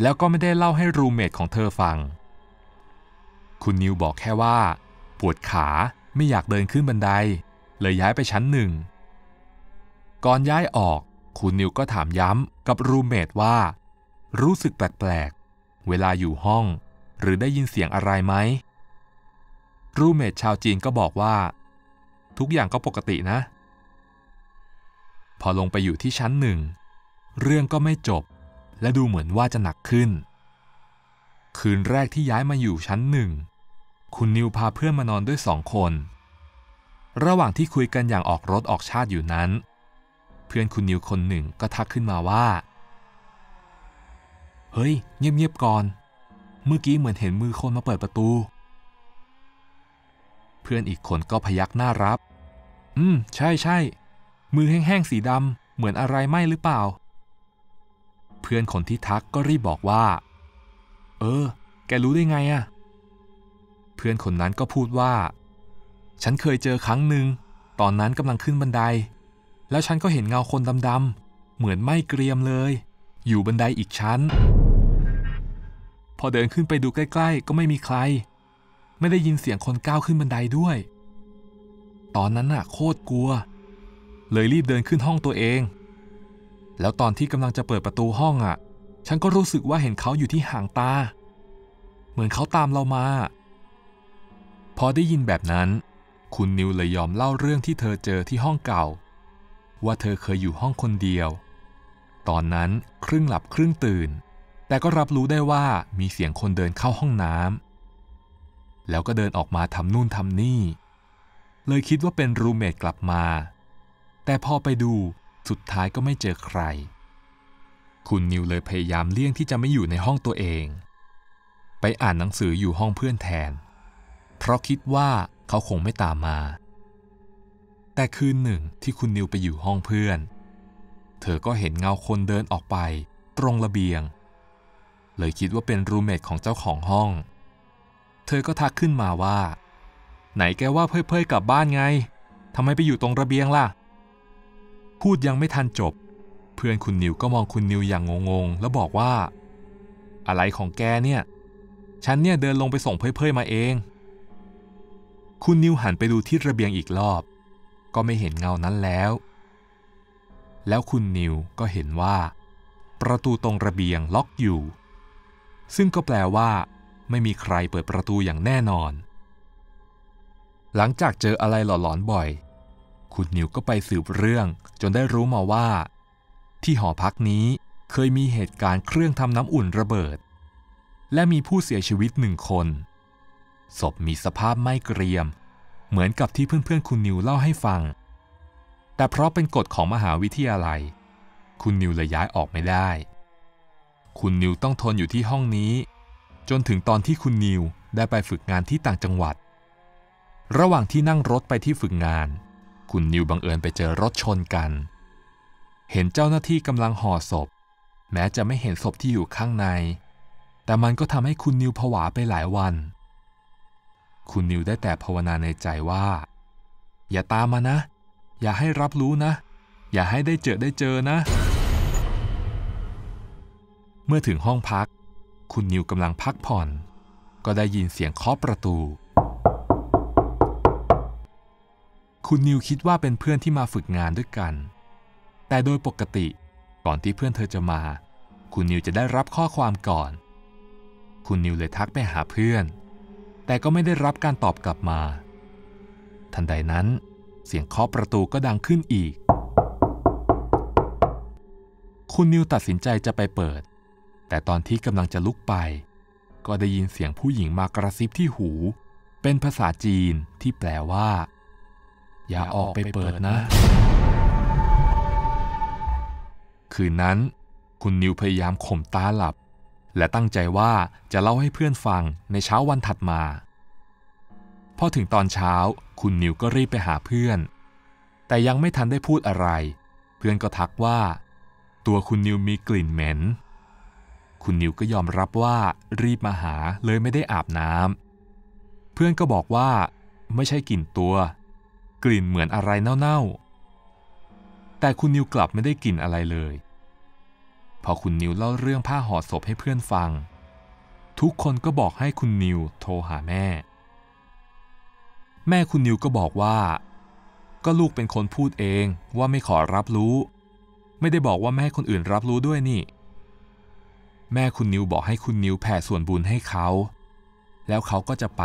แล้วก็ไม่ได้เล่าให้รูเมทของเธอฟัง คุณนิวบอกแค่ว่า ปวดขาไม่อยากเดินขึ้นบันไดเลยย้ายไปชั้นหนึ่งก่อนย้ายออกคุณนิวก็ถามย้ำกับรูเมทว่า รู้สึกแปลกๆ เวลาอยู่ห้อง หรือได้ยินเสียงอะไรไหมรูเมทชาวจีนก็บอกว่า ทุกอย่างก็ปกตินะพอลงไปอยู่ที่ชั้นหนึ่ง เรื่องก็ไม่จบ และดูเหมือนว่าจะหนักขึ้น คืนแรกที่ย้ายมาอยู่ชั้นหนึ่งคุณนิวพาเพื่อนมานอนด้วยสองคน ระหว่างที่คุยกันอย่างออกรถออกชาติอยู่นั้น เพื่อนคุณนิวคนหนึ่งก็ทักขึ้นมาว่า เฮ้ย เงียบๆก่อน เมื่อกี้เหมือนเห็นมือคนมาเปิดประตู เพื่อนอีกคนก็พยักหน้ารับ อืม ใช่ใช่ใมือแห้งๆสีดำเหมือนอะไรไหมหรือเปล่า เพื่อนคนที่ทักก็รีบบอกว่า เออแกรู้ได้ไงอะ่ะเพื่อนคนนั้นก็พูดว่า ฉันเคยเจอครั้งหนึ่งตอนนั้นกำลังขึ้นบันได แล้วฉันก็เห็นเงาคนดำๆเหมือนไม่เกรียมเลย อยู่บันไดอีกชั้น พอเดินขึ้นไปดูใกล้ๆก็ไม่มีใคร ไม่ได้ยินเสียงคนก้าวขึ้นบันไดด้วย ตอนนั้นน่ะ โคตรกลัวเลยรีบเดินขึ้นห้องตัวเอง แล้วตอนที่กำลังจะเปิดประตูห้องอะ่ะ ฉันก็รู้สึกว่าเห็นเขาอยู่ที่ห่างตา เหมือนเขาตามเรามา พอได้ยินแบบนั้น คุณนิวเลยยอมเล่าเรื่องที่เธอเจอที่ห้องเก่า ว่าเธอเคยอยู่ห้องคนเดียว ตอนนั้นครึ่งหลับครึ่งตื่น แต่ก็รับรู้ได้ว่ามีเสียงคนเดินเข้าห้องน้ำ แล้วก็เดินออกมาทำนู่นทำนี่ เลยคิดว่าเป็นรูเมทกลับมาแต่พอไปดูสุดท้ายก็ไม่เจอใคร คุณนิวเลยพยายามเลี่ยงที่จะไม่อยู่ในห้องตัวเอง ไปอ่านหนังสืออยู่ห้องเพื่อนแทน เพราะคิดว่าเขาคงไม่ตามมา แต่คืนหนึ่งที่คุณนิวไปอยู่ห้องเพื่อน เธอก็เห็นเงาคนเดินออกไปตรงระเบียง เลยคิดว่าเป็นรูเมทของเจ้าของห้อง เธอก็ทักขึ้นมาว่า ไหนแกว่าเพ่ยๆกลับบ้านไงทำไมไปอยู่ตรงระเบียงล่ะพูดยังไม่ทันจบ เพื่อนคุณนิวก็มองคุณนิวอย่างงงๆ แล้วบอกว่า อะไรของแกเนี่ย ฉันเนี่ยเดินลงไปส่งเพ่ยๆมาเอง คุณนิวหันไปดูที่ระเบียงอีกรอบ ก็ไม่เห็นเงานั้นแล้ว แล้วคุณนิวก็เห็นว่า ประตูตรงระเบียงล็อกอยู่ ซึ่งก็แปลว่า ไม่มีใครเปิดประตูอย่างแน่นอน หลังจากเจออะไรหลอนๆบ่อยคุณนิวก็ไปสืบเรื่อง จนได้รู้มาว่า ที่หอพักนี้เคยมีเหตุการณ์เครื่องทำน้ำอุ่นระเบิด และมีผู้เสียชีวิตหนึ่งคนศพมีสภาพไม่เกรียม เหมือนกับที่เพื่อนๆคุณนิวเล่าให้ฟัง แต่เพราะเป็นกฎของมหาวิทยาลัย คุณนิวเลยย้ายออกไม่ได้ คุณนิวต้องทนอยู่ที่ห้องนี้ จนถึงตอนที่คุณนิวได้ไปฝึกงานที่ต่างจังหวัด ระหว่างที่นั่งรถไปที่ฝึกงานคุณนิวบังเอิญไปเจอรถชนกัน เห็นเจ้าหน้าที่กำลังห่อศพ แม้จะไม่เห็นศพที่อยู่ข้างใน แต่มันก็ทำให้คุณนิวผวาไปหลายวัน คุณนิวได้แต่ภาวนาในใจว่า อย่าตามมานะ อย่าให้รับรู้นะ อย่าให้ได้เจอได้เจอนะ เมื่อถึงห้องพัก คุณนิวกำลังพักผ่อน ก็ได้ยินเสียงเคาะประตูคุณนิวคิดว่าเป็นเพื่อนที่มาฝึกงานด้วยกัน แต่โดยปกติ ก่อนที่เพื่อนเธอจะมา คุณนิวจะได้รับข้อความก่อน คุณนิวเลยทักไปหาเพื่อน แต่ก็ไม่ได้รับการตอบกลับมา ทันใดนั้นเสียงเคาะประตูก็ดังขึ้นอีก คุณนิวตัดสินใจจะไปเปิด แต่ตอนที่กำลังจะลุกไป ก็ได้ยินเสียงผู้หญิงมากระซิบที่หู เป็นภาษาจีนที่แปลว่าอย่าออกไปเปิดนะ คืนนั้น คุณนิวพยายามข่มตาหลับ และตั้งใจว่าจะเล่าให้เพื่อนฟังในเช้าวันถัดมาพอถึงตอนเช้า คุณนิวก็รีบไปหาเพื่อน แต่ยังไม่ทันได้พูดอะไร เพื่อนก็ทักว่า ตัวคุณนิวมีกลิ่นเหม็น คุณนิวก็ยอมรับว่ารีบมาหาเลยไม่ได้อาบน้ำเพื่อนก็บอกว่า ไม่ใช่กลิ่นตัวกลิ่นเหมือนอะไรเน่าๆ แต่คุณนิวกลับไม่ได้กลิ่นอะไรเลย พอคุณนิวเล่าเรื่องผ้าห่อศพให้เพื่อนฟัง ทุกคนก็บอกให้คุณนิวโทรหาแม่ แม่คุณนิวก็บอกว่า ก็ลูกเป็นคนพูดเองว่าไม่ขอรับรู้ ไม่ได้บอกว่าแม่คนอื่นรับรู้ด้วยนี่ แม่คุณนิวบอกให้คุณนิวแผ่ส่วนบุญให้เขา แล้วเขาก็จะไป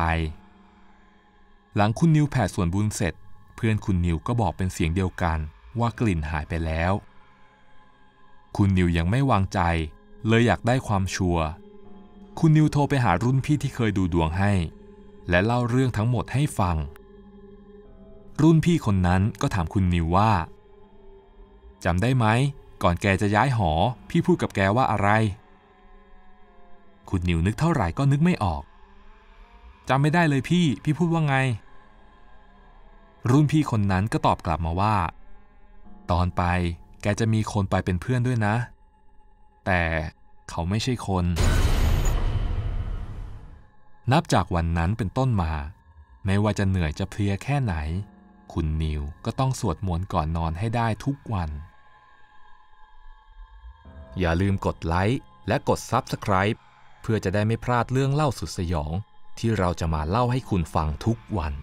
หลังคุณนิวแผ่ส่วนบุญเสร็จเพื่อนคุณนิวก็บอกเป็นเสียงเดียวกันว่ากลิ่นหายไปแล้ว คุณนิวยังไม่วางใจ เลยอยากได้ความชัวร์คุณนิวโทรไปหารุ่นพี่ที่เคยดูดวงให้ และเล่าเรื่องทั้งหมดให้ฟังรุ่นพี่คนนั้นก็ถามคุณนิวว่าจำได้ไหมก่อนแกจะย้ายหอ พี่พูดกับแกว่าอะไร คุณนิวนึกเท่าไหร่ก็นึกไม่ออกจำไม่ได้เลยพี่ พี่พูดว่าไงรุ่นพี่คนนั้นก็ตอบกลับมาว่า ตอนไปแกจะมีคนไปเป็นเพื่อนด้วยนะ แต่เขาไม่ใช่คน นับจากวันนั้นเป็นต้นมา ไม่ว่าจะเหนื่อยจะเพลียแค่ไหน คุณนิวก็ต้องสวดมนต์ก่อนนอนให้ได้ทุกวัน อย่าลืมกดไลค์และกด Subscribe เพื่อจะได้ไม่พลาดเรื่องเล่าสุดสยอง ที่เราจะมาเล่าให้คุณฟังทุกวัน